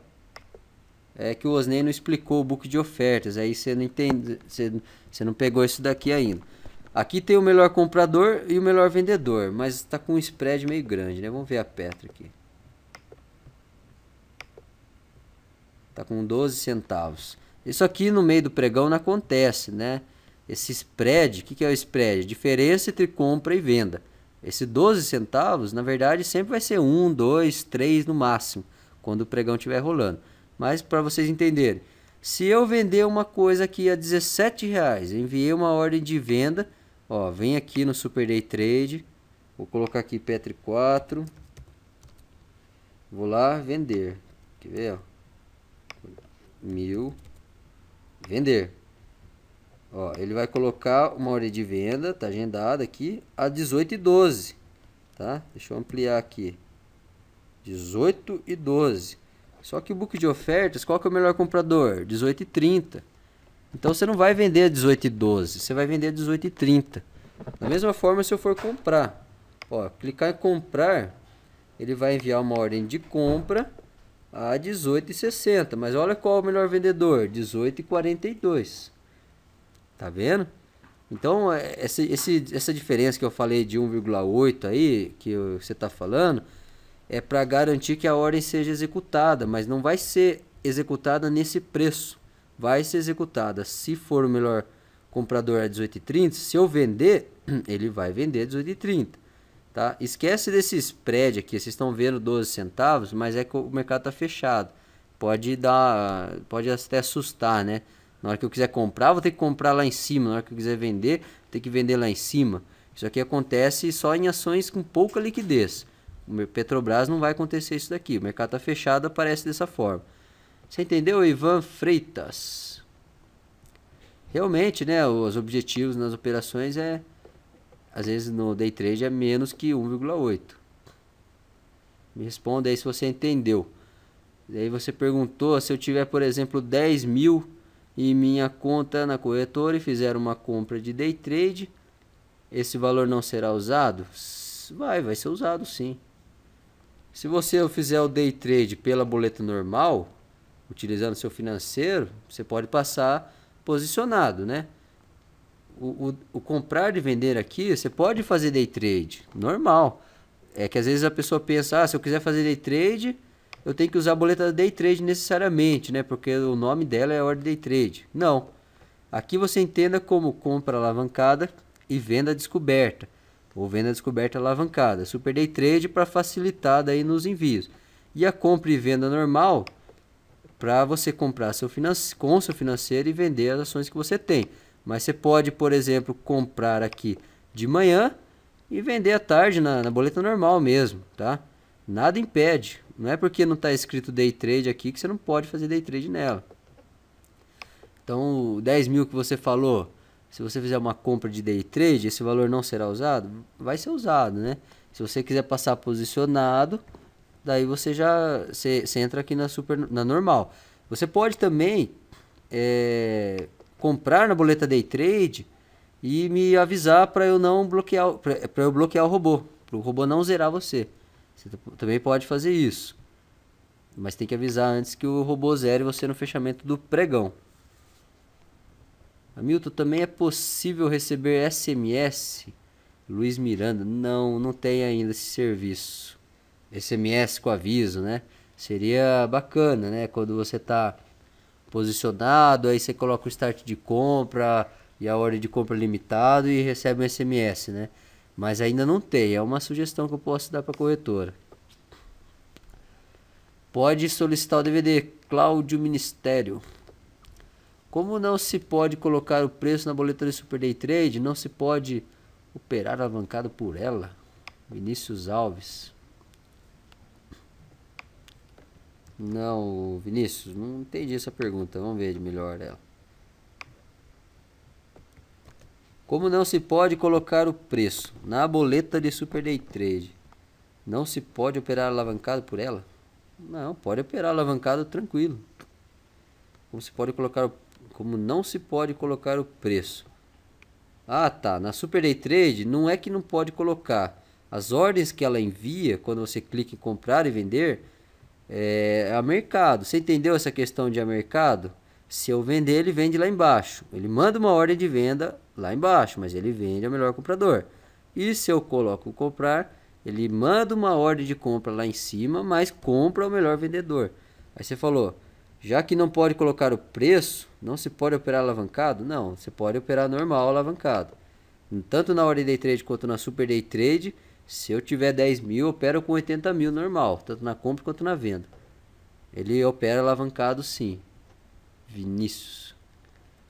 É que o Osney não explicou o book de ofertas, aí você não entende, você, você não pegou isso daqui ainda. Aqui tem o melhor comprador e o melhor vendedor, mas está com um spread meio grande, né? Vamos ver a Petra aqui. Tá com 12 centavos. Isso aqui no meio do pregão não acontece, né? Esse spread, o que, que é o spread? Diferença entre compra e venda. Esse 12 centavos, na verdade, sempre vai ser 1, 2, 3 no máximo, quando o pregão estiver rolando. Mas para vocês entenderem, se eu vender uma coisa aqui a 17 reais, enviei uma ordem de venda, ó, vem aqui no Super Day Trade, vou colocar aqui Petri 4, vou lá vender, quer ver, ó mil, vender. Ó, ele vai colocar uma ordem de venda, tá agendada aqui, a 18 e 12, tá? Deixa eu ampliar aqui. 18 e 12. Só que o book de ofertas, qual que é o melhor comprador? 18 e 30. Então você não vai vender a 18 e 12, você vai vender a 18 e 30. Da mesma forma se eu for comprar. Ó, clicar em comprar, ele vai enviar uma ordem de compra a 18,60. Mas olha qual é o melhor vendedor, 18,42. Tá vendo? Então, é, essa, essa diferença que eu falei de 1,8 aí, que você está falando, é para garantir que a ordem seja executada, mas não vai ser executada nesse preço. Vai ser executada se for o melhor comprador a 18,30. Se eu vender, ele vai vender 18,30. Tá? Esquece desses spread aqui, vocês estão vendo 12 centavos, mas é que o mercado tá fechado. Pode dar, pode até assustar, né? Na hora que eu quiser comprar, vou ter que comprar lá em cima. Na hora que eu quiser vender, tem que vender lá em cima. Isso aqui acontece só em ações com pouca liquidez. O Petrobras não vai acontecer isso daqui. O mercado tá fechado, aparece dessa forma. Você entendeu, Ivan Freitas? Realmente, né? Os objetivos nas operações é às vezes no day trade é menos que 1,8. Me responda aí se você entendeu. aí você perguntou se eu tiver, por exemplo, 10 mil em minha conta na corretora e fizer uma compra de day trade, esse valor não será usado? Vai, vai ser usado sim. Se você fizer o day trade pela boleta normal, utilizando seu financeiro, você pode passar posicionado, né? o, o, comprar e vender aqui, você pode fazer day trade, normal. É que às vezes a pessoa pensa, ah, se eu quiser fazer day trade, eu tenho que usar a boleta day trade necessariamente, né? Porque o nome dela é ordem day trade. Não. Aqui você entenda como compra alavancada e venda descoberta, ou venda descoberta alavancada, super day trade para facilitar daí nos envios. E a compra e venda normal para você comprar seu com seu financeiro e vender as ações que você tem. Mas você pode, por exemplo, comprar aqui de manhã e vender à tarde na, na boleta normal mesmo, tá? Nada impede. Não é porque não está escrito day trade aqui que você não pode fazer day trade nela. Então, 10 mil que você falou, se você fizer uma compra de day trade, esse valor não será usado? Vai ser usado, né? Se você quiser passar posicionado, daí você já você, você entra aqui na super na normal. Você pode também é, comprar na boleta day trade e me avisar para eu não bloquear, para eu bloquear o robô, para o robô não zerar você. Você também pode fazer isso. Mas tem que avisar antes que o robô zere você no fechamento do pregão. Hamilton, também é possível receber SMS? Luiz Miranda, não, não tem ainda esse serviço. SMS com aviso, né? Seria bacana, né? Quando você está posicionado, aí você coloca o start de compra e a ordem de compra limitado e recebe um SMS, né? Mas ainda não tem, é uma sugestão que eu posso dar para a corretora. Pode solicitar o DVD, Cláudio Ministério. Como não se pode colocar o preço na boleta de Super Day Trade, não se pode operar alavancado por ela. Vinícius Alves. Não, Vinícius, não entendi essa pergunta. Vamos ver de melhor ela. Como não se pode colocar o preço na boleta de Super Day Trade? Não se pode operar alavancado por ela? Não, pode operar alavancado tranquilo. Como se pode colocar como não se pode colocar o preço? Ah, tá, na Super Day Trade não é que não pode colocar. As ordens que ela envia quando você clica em comprar e vender é a é mercado. Você entendeu essa questão de a é mercado? Se eu vender, ele vende lá embaixo. Ele manda uma ordem de venda lá embaixo, mas ele vende ao melhor comprador. E se eu coloco comprar, ele manda uma ordem de compra lá em cima, mas compra o melhor vendedor. Aí você falou, já que não pode colocar o preço, não se pode operar alavancado? Não, você pode operar normal alavancado. Tanto na ordem day trade quanto na super day trade, se eu tiver 10 mil, eu opero com 80 mil normal, tanto na compra quanto na venda. Ele opera alavancado sim. Vinícius.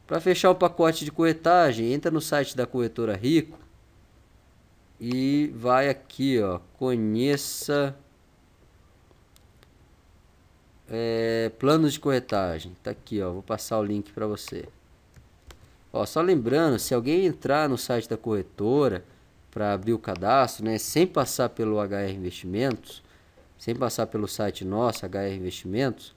Para fechar o pacote de corretagem, entra no site da corretora Rico e vai aqui, ó, conheça é, planos de corretagem. Tá aqui, ó, vou passar o link para você. Ó, só lembrando, se alguém entrar no site da corretora para abrir o cadastro, né, sem passar pelo HR Investimentos, sem passar pelo site nosso, HR Investimentos,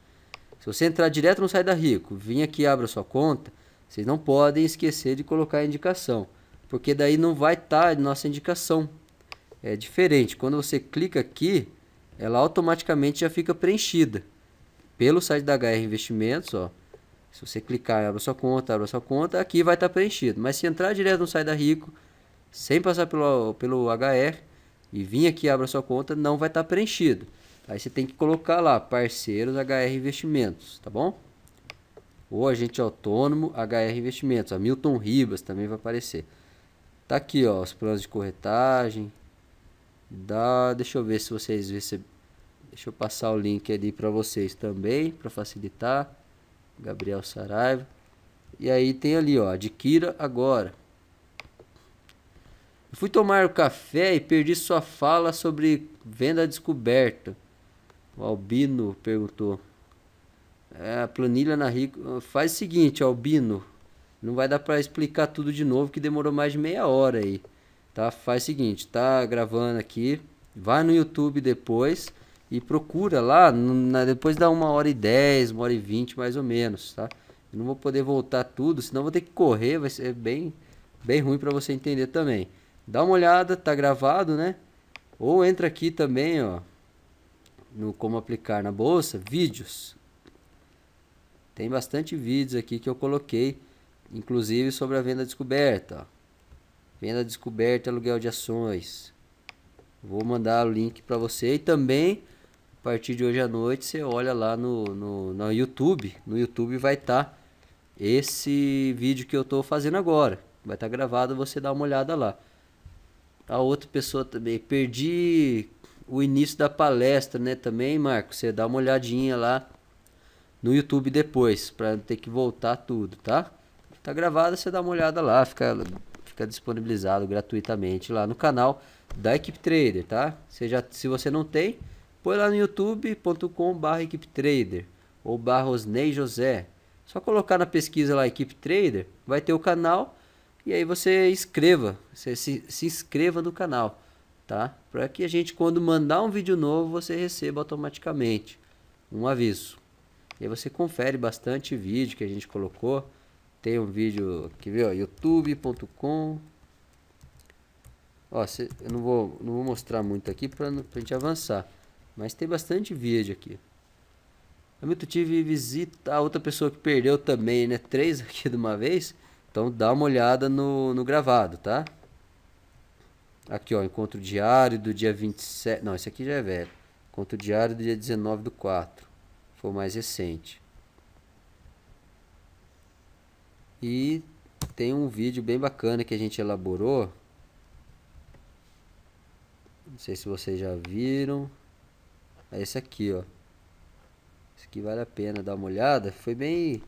se você entrar direto no site da Rico, vir aqui e abra sua conta, vocês não podem esquecer de colocar a indicação, porque daí não vai estar tá nossa indicação. É diferente, quando você clica aqui, ela automaticamente já fica preenchida pelo site da HR Investimentos, ó. Se você clicar, abra sua conta, abra sua conta, aqui vai estar tá preenchido. Mas se entrar direto no site da Rico, sem passar pelo, pelo HR e vir aqui abra sua conta, não vai estar tá preenchido. Aí você tem que colocar lá parceiros HR Investimentos, tá bom? Ou agente autônomo HR Investimentos. A Milton Ribas também vai aparecer. Tá aqui, ó, os planos de corretagem. Dá, deixa eu ver se vocês receb... Deixa eu passar o link ali para vocês também, para facilitar. Gabriel Saraiva. E aí tem ali, ó, adquira agora. Fui tomar o café e perdi sua fala sobre venda descoberta. O Albino perguntou. É, a planilha na Rico. Faz o seguinte, Albino. Não vai dar para explicar tudo de novo, que demorou mais de meia hora aí. Tá? Faz o seguinte, tá gravando aqui. Vai no YouTube depois e procura lá. Na, depois dá uma hora e dez, uma hora e vinte mais ou menos, tá? Eu não vou poder voltar tudo, senão vou ter que correr, vai ser bem, bem ruim para você entender também. Dá uma olhada, tá gravado, né? Ou entra aqui também, ó, no como aplicar na bolsa, vídeos. Tem bastante vídeos aqui que eu coloquei, inclusive sobre a venda descoberta, ó. Venda descoberta, aluguel de ações. Vou mandar o link para você e também a partir de hoje à noite você olha lá no, no, no YouTube, no YouTube vai estar tá esse vídeo que eu estou fazendo agora. Vai estar tá gravado, você dá uma olhada lá a outra pessoa também. Perdi o início da palestra, né? Também, Marco, você dá uma olhadinha lá no YouTube depois, para ter que voltar tudo, tá? Tá gravado, você dá uma olhada lá, fica, fica disponibilizado gratuitamente lá no canal da Equipe Trader, tá? Você já, se você não tem, põe lá no youtube.com/barra Equipe Trader ou barra Osnei José. Só colocar na pesquisa lá Equipe Trader, vai ter o canal e aí você escreva, você se, se inscreva no canal, tá? Para que a gente, quando mandar um vídeo novo, você receba automaticamente um aviso. E aí você confere bastante vídeo que a gente colocou. Tem um vídeo que viu, youtube.com. Ó, cê, eu não vou, não vou mostrar muito aqui para a gente avançar. Mas tem bastante vídeo aqui. Hamilton tive visita a outra pessoa que perdeu também, né? Três aqui de uma vez. Então dá uma olhada no, no gravado, tá? Aqui, ó, encontro diário do dia 27. Não, esse aqui já é velho. Encontro diário do dia 19 do 4. Foi o mais recente. E tem um vídeo bem bacana que a gente elaborou. Não sei se vocês já viram. É esse aqui, ó. Esse aqui vale a pena dar uma olhada. Foi bem,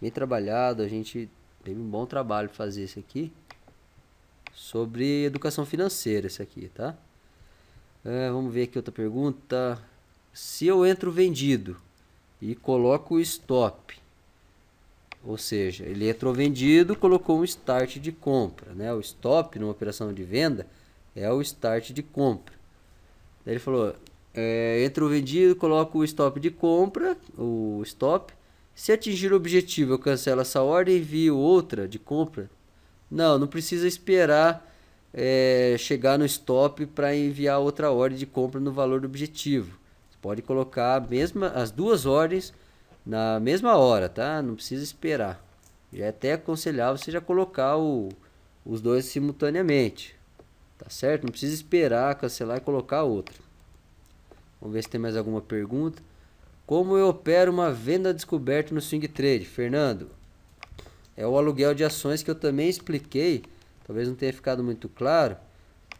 bem trabalhado. A gente Teve um bom trabalho fazer isso aqui. Sobre educação financeira, Esse aqui, tá? É, vamos ver aqui outra pergunta. Se eu entro vendido e coloco o stop, ou seja, ele entrou vendido, colocou um start de compra, né? O stop numa operação de venda é o start de compra. Daí ele falou, é, entrou vendido, coloco o stop de compra, o stop, se atingir o objetivo, eu cancelo essa ordem e envio outra de compra. Não, não precisa esperar é, chegar no stop para enviar outra ordem de compra no valor do objetivo. Você pode colocar mesma, as duas ordens na mesma hora, tá? Não precisa esperar. Já é até aconselhar você já colocar o, os dois simultaneamente. Tá certo? Não precisa esperar, cancelar e colocar outra. Vamos ver se tem mais alguma pergunta. Como eu opero uma venda descoberta no swing trade? Fernando, é o aluguel de ações que eu também expliquei. Talvez não tenha ficado muito claro,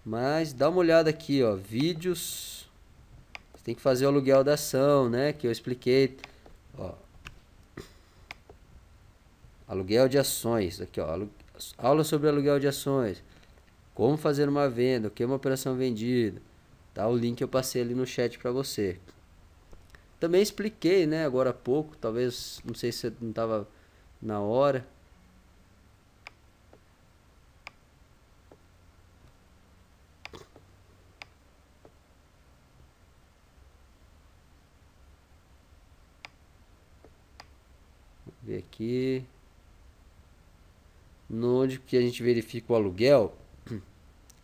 mas dá uma olhada aqui, ó, vídeos. Você tem que fazer o aluguel da ação, né, que eu expliquei, ó. Aluguel de ações, aqui, ó, aula sobre aluguel de ações. Como fazer uma venda, o que é uma operação vendida. Tá o link eu passei ali no chat para você. Também expliquei, né, agora há pouco, talvez, não sei se você não estava na hora. Vou ver aqui. No onde que a gente verifica o aluguel,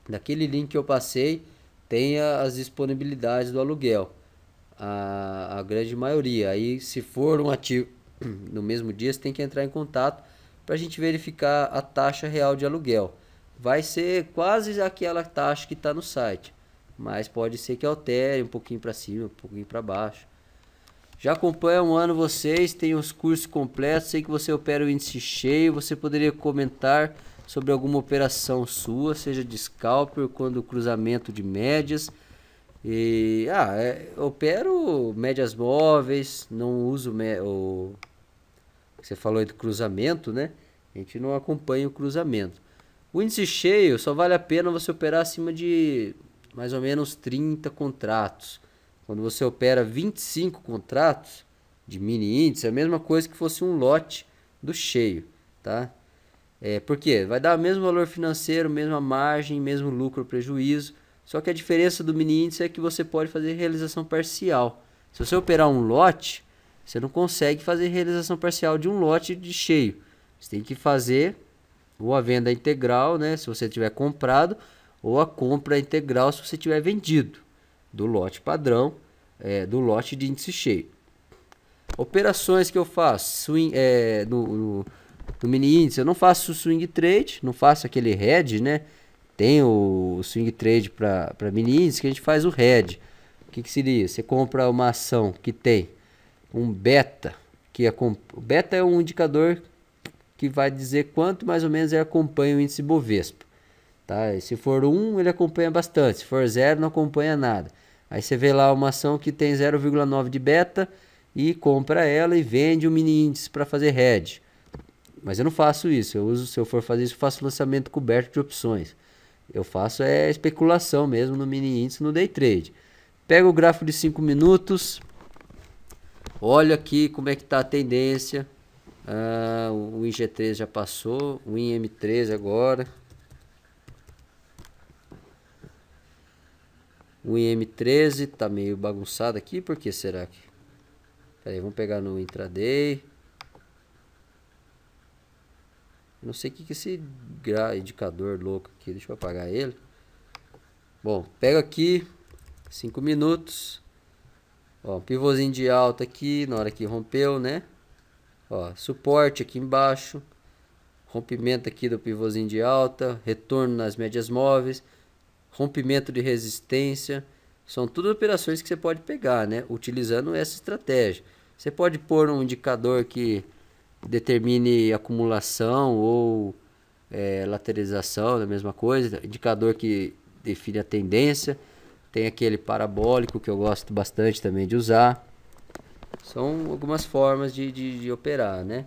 naquele link que eu passei, tem as disponibilidades do aluguel a, a grande maioria. Aí, se for um ativo no mesmo dia, você tem que entrar em contato para a gente verificar a taxa real de aluguel. Vai ser quase aquela taxa que está no site, mas pode ser que altere um pouquinho para cima, um pouquinho para baixo. Já acompanha um ano vocês, tem os cursos completos, sei que você opera o índice cheio, você poderia comentar sobre alguma operação sua, seja de scalper, quando cruzamento de médias, e, ah, é, opero médias móveis, não uso me, o. Você falou aí do cruzamento, né? A gente não acompanha o cruzamento. O índice cheio só vale a pena você operar acima de mais ou menos 30 contratos. Quando você opera 25 contratos de mini índice, é a mesma coisa que fosse um lote do cheio, tá? É, porque vai dar o mesmo valor financeiro, mesma margem, mesmo lucro, prejuízo. Só que a diferença do mini índice é que você pode fazer realização parcial. Se você operar um lote, você não consegue fazer realização parcial de um lote de cheio. Você tem que fazer ou a venda integral, né, se você tiver comprado, ou a compra integral se você tiver vendido do lote padrão, é, do lote de índice cheio. Operações que eu faço swing, é, no, no, no mini índice, eu não faço swing trade, não faço aquele head, né? Tem o swing trade para mini índice que a gente faz o red O que, que seria? Você compra uma ação que tem um beta, que é o beta é um indicador que vai dizer quanto mais ou menos ele acompanha o índice Bovespa. Tá? E se for 1, um, ele acompanha bastante. Se for 0, não acompanha nada. Aí você vê lá uma ação que tem 0,9 de beta e compra ela e vende o um mini índice para fazer hedge. Mas eu não faço isso. Eu uso, se eu for fazer isso, eu faço lançamento coberto de opções. Eu faço é especulação mesmo no mini índice, no day trade. Pega o gráfico de 5 minutos. Olha aqui como é que está a tendência. Ah, o IG3 já passou, o IM3 agora. O IM13 está meio bagunçado aqui, por que será que? Peraí, vamos pegar no intraday. Não sei o que, que esse indicador louco aqui. Deixa eu apagar ele. Bom, pega aqui. 5 minutos. Ó, pivôzinho de alta aqui. Na hora que rompeu, né? Ó, suporte aqui embaixo. Rompimento aqui do pivôzinho de alta. Retorno nas médias móveis. Rompimento de resistência. São tudo operações que você pode pegar, né? Utilizando essa estratégia. Você pode pôr um indicador que determine acumulação ou é, lateralização, da mesma coisa, indicador que define a tendência, tem aquele parabólico que eu gosto bastante também de usar. São algumas formas de, de, de operar, né?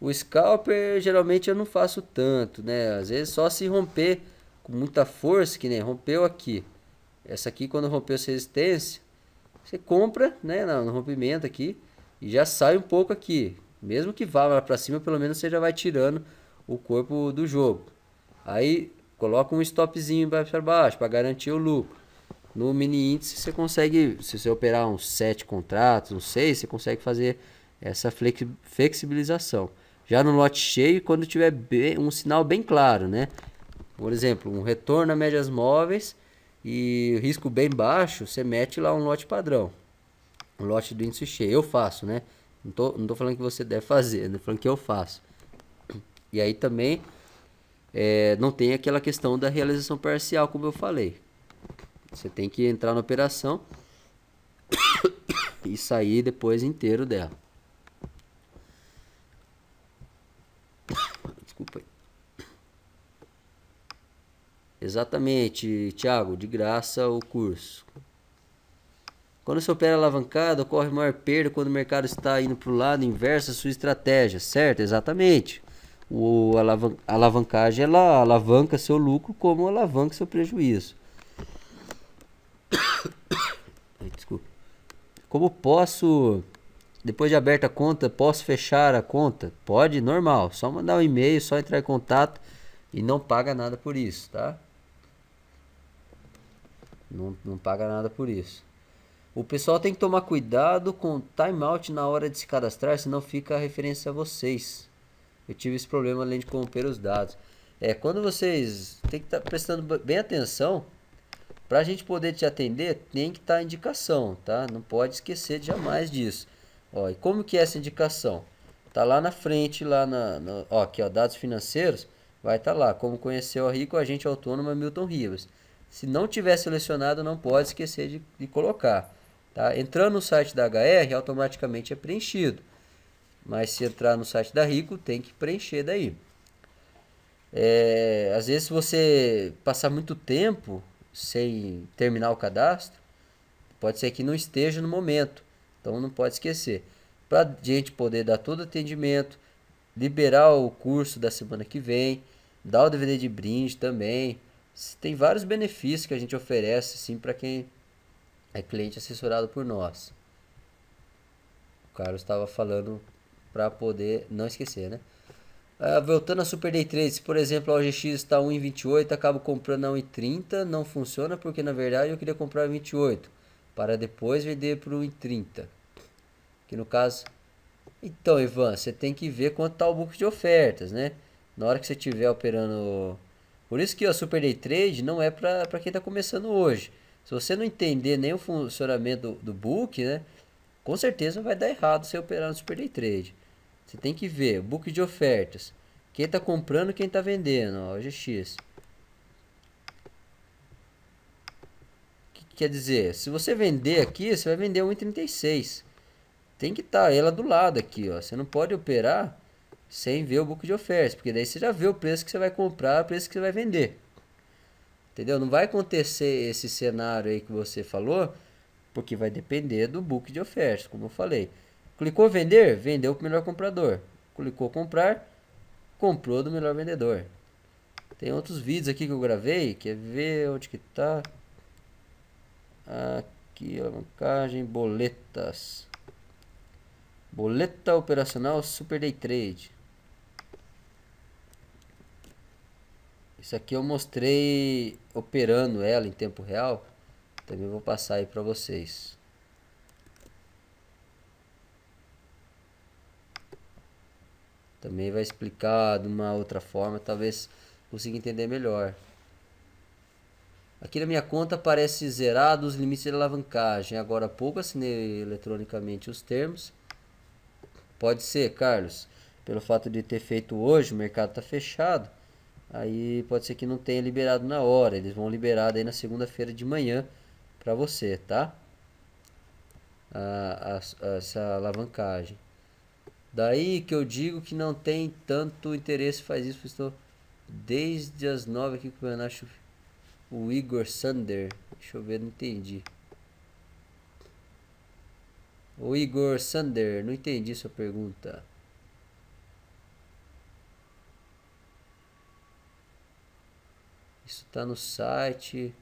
O scalper geralmente eu não faço tanto, né? Às vezes só se romper com muita força, que nem rompeu aqui. Essa aqui quando rompeu essa resistência, você compra, né, no rompimento aqui e já sai um pouco aqui. Mesmo que vá para cima, pelo menos você já vai tirando o corpo do jogo. Aí coloca um stopzinho para baixo para garantir o lucro. No mini índice você consegue, se você operar uns 7 contratos, uns 6, você consegue fazer essa flexibilização. Já no lote cheio, quando tiver bem, um sinal bem claro, né? Por exemplo, um retorno a médias móveis e risco bem baixo, você mete lá um lote padrão. Um lote do índice cheio, eu faço, né? Não tô, não tô falando que você deve fazer, né? falando que eu faço. E aí também é, não tem aquela questão da realização parcial, como eu falei. Você tem que entrar na operação e sair depois inteiro dela. Desculpa aí. Exatamente, Thiago, de graça o curso. Quando se opera é alavancado, ocorre maior perda quando o mercado está indo para o lado inverso da sua estratégia, certo? Exatamente. O alavan alavancagem ela alavanca seu lucro como alavanca seu prejuízo. Desculpa. Como posso, depois de aberta a conta, posso fechar a conta? Pode, normal. Só mandar um e-mail, só entrar em contato e não paga nada por isso, tá? Não, não paga nada por isso. O pessoal tem que tomar cuidado com o timeout na hora de se cadastrar, senão fica a referência a vocês. Eu tive esse problema além de corromper os dados. É, quando vocês tem que estar tá prestando bem atenção, para a gente poder te atender, tem que estar tá a indicação, tá? Não pode esquecer jamais disso. Ó, e como que é essa indicação? Tá lá na frente, lá na, no, ó, aqui, ó, dados financeiros, vai estar tá lá. Como conheceu a Rico, agente autônoma é Milton Rivas. Se não tiver selecionado, não pode esquecer de, de colocar. Tá? Entrando no site da HR, automaticamente é preenchido. Mas se entrar no site da Rico, tem que preencher daí. É, às vezes, se você passar muito tempo sem terminar o cadastro, pode ser que não esteja no momento. Então, não pode esquecer. Para a gente poder dar todo o atendimento, liberar o curso da semana que vem, dar o DVD de brinde também. Tem vários benefícios que a gente oferece sim para quem é cliente assessorado por nós. O Carlos estava falando para poder não esquecer, né? Uh, voltando a Super Day 3, por exemplo, a OGX está 1,28, acabo comprando a 1,30, não funciona porque na verdade eu queria comprar 28 para depois vender para 1,30. Que no caso. Então, Ivan, você tem que ver quanto está o book de ofertas, né? Na hora que você estiver operando. Por isso que a Super Day Trade não é para quem está começando hoje. Se você não entender nem o funcionamento do, do book, né, com certeza vai dar errado você operar no Super Day Trade. Você tem que ver o book de ofertas, quem está comprando, quem está vendendo, ó, Gx. Que, que quer dizer, se você vender aqui, você vai vender 1,36. Tem que estar tá ela do lado aqui, ó. Você não pode operar sem ver o book de ofertas, porque daí você já vê o preço que você vai comprar, o preço que você vai vender. Entendeu? Não vai acontecer esse cenário aí que você falou, porque vai depender do book de ofertas, como eu falei. Clicou vender, vendeu para o melhor comprador. Clicou comprar, comprou do melhor vendedor. Tem outros vídeos aqui que eu gravei, quer ver onde que tá? Aqui, alavancagem, boletas. Boleta operacional Super Day Trade. Isso aqui eu mostrei operando ela em tempo real. Também vou passar aí para vocês. Também vai explicar de uma outra forma, talvez consiga entender melhor. Aqui na minha conta aparece zerado os limites de alavancagem. Agora há pouco assinei eletronicamente os termos. Pode ser, Carlos. Pelo fato de ter feito hoje, o mercado está fechado. Aí pode ser que não tenha liberado na hora, eles vão liberar daí na segunda-feira de manhã para você, tá? A, a, a, essa alavancagem. Daí que eu digo que não tem tanto interesse, faz isso, estou desde as nove aqui com o Renato, o Igor Sander. Deixa eu ver, não entendi. O Igor Sander, não entendi sua pergunta. Isso está no site.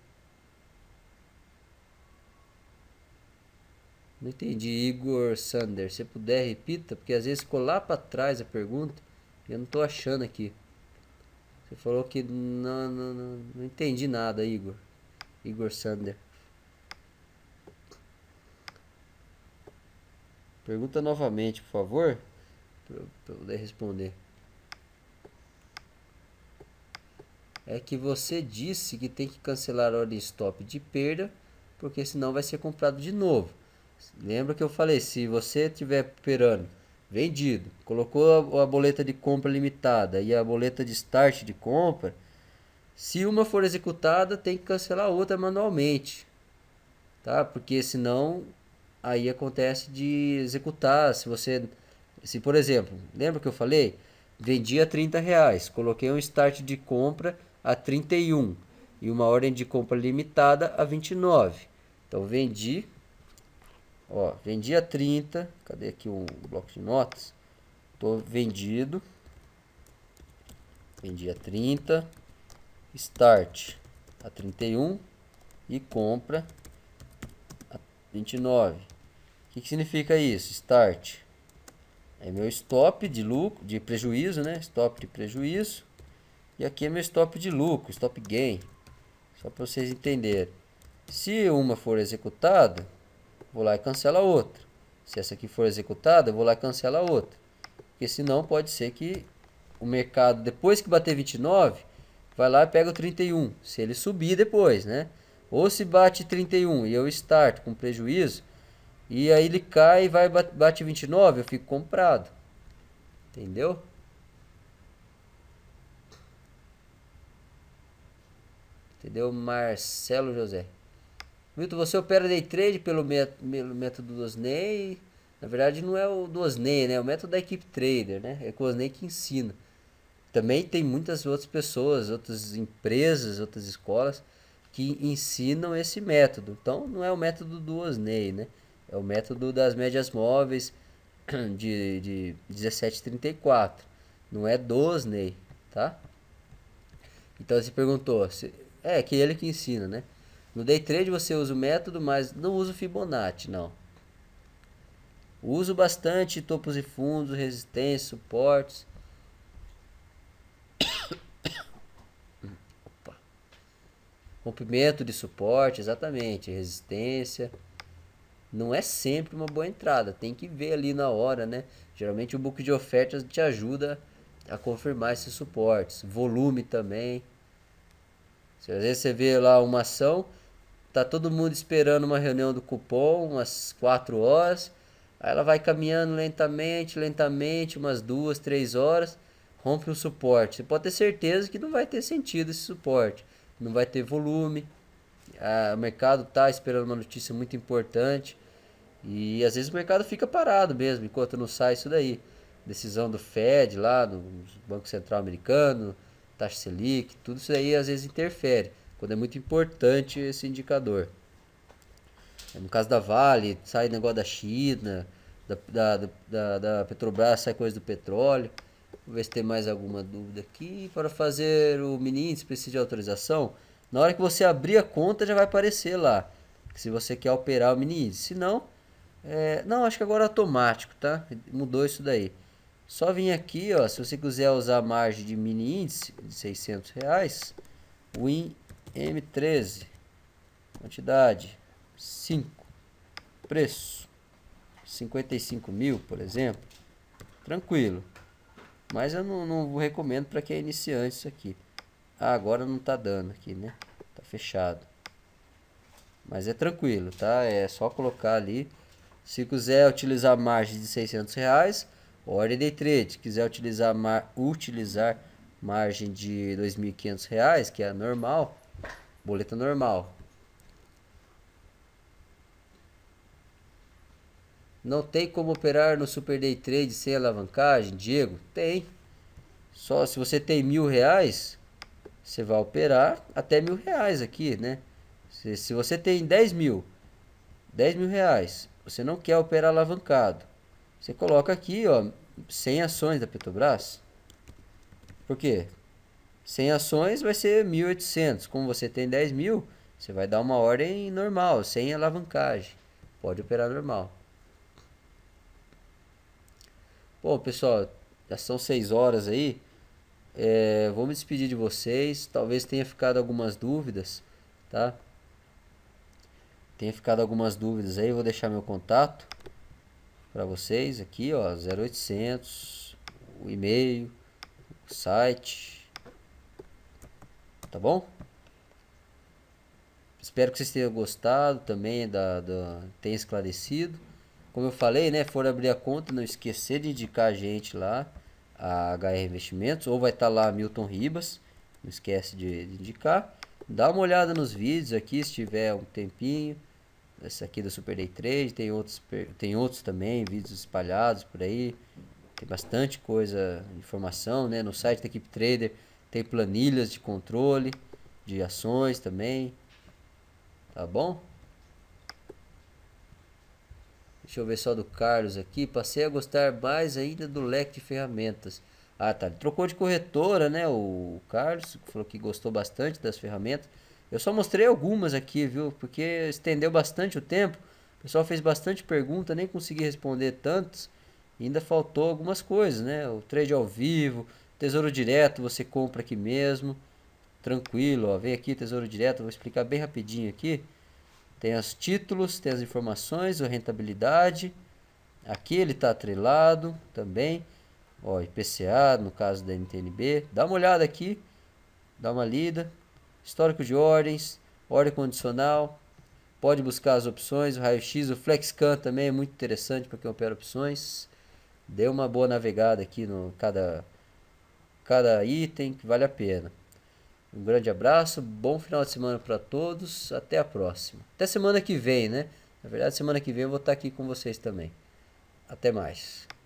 Não entendi, Igor Sander. Se puder, repita, porque às vezes ficou lá para trás a pergunta e eu não estou achando aqui. Você falou que não, não, não, não entendi nada, Igor. Igor Sander. Pergunta novamente, por favor, para eu poder responder. é que você disse que tem que cancelar a ordem stop de perda, porque senão vai ser comprado de novo. Lembra que eu falei, se você tiver perando vendido, colocou a, a, boleta de compra limitada e a boleta de start de compra, se uma for executada, tem que cancelar a outra manualmente, tá? Porque senão aí acontece de executar, se você se por exemplo, lembra que eu falei, vendia 30 reais, coloquei um start de compra a 31 e uma ordem de compra limitada a 29. Então vendi, ó, vendi a 30, cadê aqui o bloco de notas? Tô vendido. Vendi a 30, start a 31 e compra a 29. O que, que significa isso? Start é meu stop de lucro, de prejuízo, né? Stop de prejuízo e aqui é meu stop de lucro, stop gain. Só para vocês entenderem. Se uma for executada, vou lá e cancela a outra. Se essa aqui for executada, vou lá e cancela a outra. Porque senão pode ser que o mercado, depois que bater 29, vai lá e pega o 31. Se ele subir depois, né? Ou se bate 31 e eu start com prejuízo, e aí ele cai e vai bate 29, eu fico comprado. Entendeu? Entendeu? Marcelo José. Milton, você opera day trade pelo método do Osney. Na verdade, não é o do Osney, né? É o método da equipe trader, né? É o Osney que ensina. Também tem muitas outras pessoas, outras empresas, outras escolas que ensinam esse método. Então, não é o método do Osney, né? É o método das médias móveis de, de 1734. Não é do Osney, tá? Então, você perguntou... Se, é, que ele que ensina, né? No day trade você usa o método, mas não usa o Fibonacci, não. Uso bastante topos e fundos, resistência, suportes. Opa. Rompimento de suporte, exatamente, resistência. Não é sempre uma boa entrada, tem que ver ali na hora, né? Geralmente o book de ofertas te ajuda a confirmar esses suportes. Volume também. Às vezes você vê lá uma ação, tá todo mundo esperando uma reunião do cupom, umas 4 horas. Aí ela vai caminhando lentamente, lentamente, umas duas, três horas, rompe o suporte. Você pode ter certeza que não vai ter sentido esse suporte, não vai ter volume. Ah, o mercado está esperando uma notícia muito importante e às vezes o mercado fica parado mesmo enquanto não sai isso daí. Decisão do Fed lá, do Banco Central Americano, taxa Selic, tudo isso aí às vezes interfere, quando é muito importante esse indicador. É, no caso da Vale, sai negócio da China, da, da, da, da Petrobras, sai coisa do petróleo. Vou ver se tem mais alguma dúvida aqui. Para fazer o mini índice, precisa de autorização. Na hora que você abrir a conta, já vai aparecer lá. Se você quer operar o mini índice. Se não, é... não, acho que agora é automático, tá? Mudou isso daí. Só vim aqui, ó, se você quiser usar a margem de mini índice de 600 reais, Win M13, quantidade 5, preço 55 mil, por exemplo, tranquilo. Mas eu não, não recomendo para quem é iniciante isso aqui. Ah, agora não tá dando aqui, né? Tá fechado. Mas é tranquilo, tá? É só colocar ali. Se quiser utilizar a margem de 600 reais, Ordem de trade, quiser utilizar, mar, utilizar margem de R$ 2.500, que é normal, boleta normal. Não tem como operar no Super Day Trade sem alavancagem, Diego? Tem. Só se você tem mil reais, você vai operar até mil reais aqui, né? Se, se você tem 10 mil, 10 mil reais, você não quer operar alavancado. Você coloca aqui, ó, 100 ações da Petrobras. Por quê? 100 ações vai ser 1.800. Como você tem 10 mil, você vai dar uma ordem normal, sem alavancagem. Pode operar normal. Bom, pessoal, já são 6 horas aí. É, vou me despedir de vocês. Talvez tenha ficado algumas dúvidas, tá? Tenha ficado algumas dúvidas aí, vou deixar meu contato para vocês aqui, ó, 0800, o e-mail, o site, tá bom? Espero que vocês tenham gostado também, da, da, tenha esclarecido. Como eu falei, né, for abrir a conta, não esquecer de indicar a gente lá, a HR Investimentos, ou vai estar tá lá Milton Ribas, não esquece de, de indicar. Dá uma olhada nos vídeos aqui, se tiver um tempinho esse aqui do Super Day Trade, tem outros, tem outros também, vídeos espalhados por aí. Tem bastante coisa, informação, né? No site da Equipe Trader tem planilhas de controle, de ações também. Tá bom? Deixa eu ver só do Carlos aqui. Passei a gostar mais ainda do leque de ferramentas. Ah, tá. Ele trocou de corretora, né? O Carlos falou que gostou bastante das ferramentas. Eu só mostrei algumas aqui, viu? Porque estendeu bastante o tempo. O pessoal fez bastante pergunta, nem consegui responder tantos. Ainda faltou algumas coisas, né? O trade ao vivo, tesouro direto, você compra aqui mesmo. Tranquilo, ó. Vem aqui, tesouro direto, vou explicar bem rapidinho aqui. Tem os títulos, tem as informações, a rentabilidade. Aqui ele está atrelado também. Ó, IPCA, no caso da NTNB. Dá uma olhada aqui, dá uma lida histórico de ordens, ordem condicional, pode buscar as opções, o raio-x, o FlexCan também é muito interessante para quem opera opções. Dê uma boa navegada aqui no cada, cada item, que vale a pena. Um grande abraço, bom final de semana para todos, até a próxima. Até semana que vem, né? Na verdade, semana que vem eu vou estar aqui com vocês também. Até mais.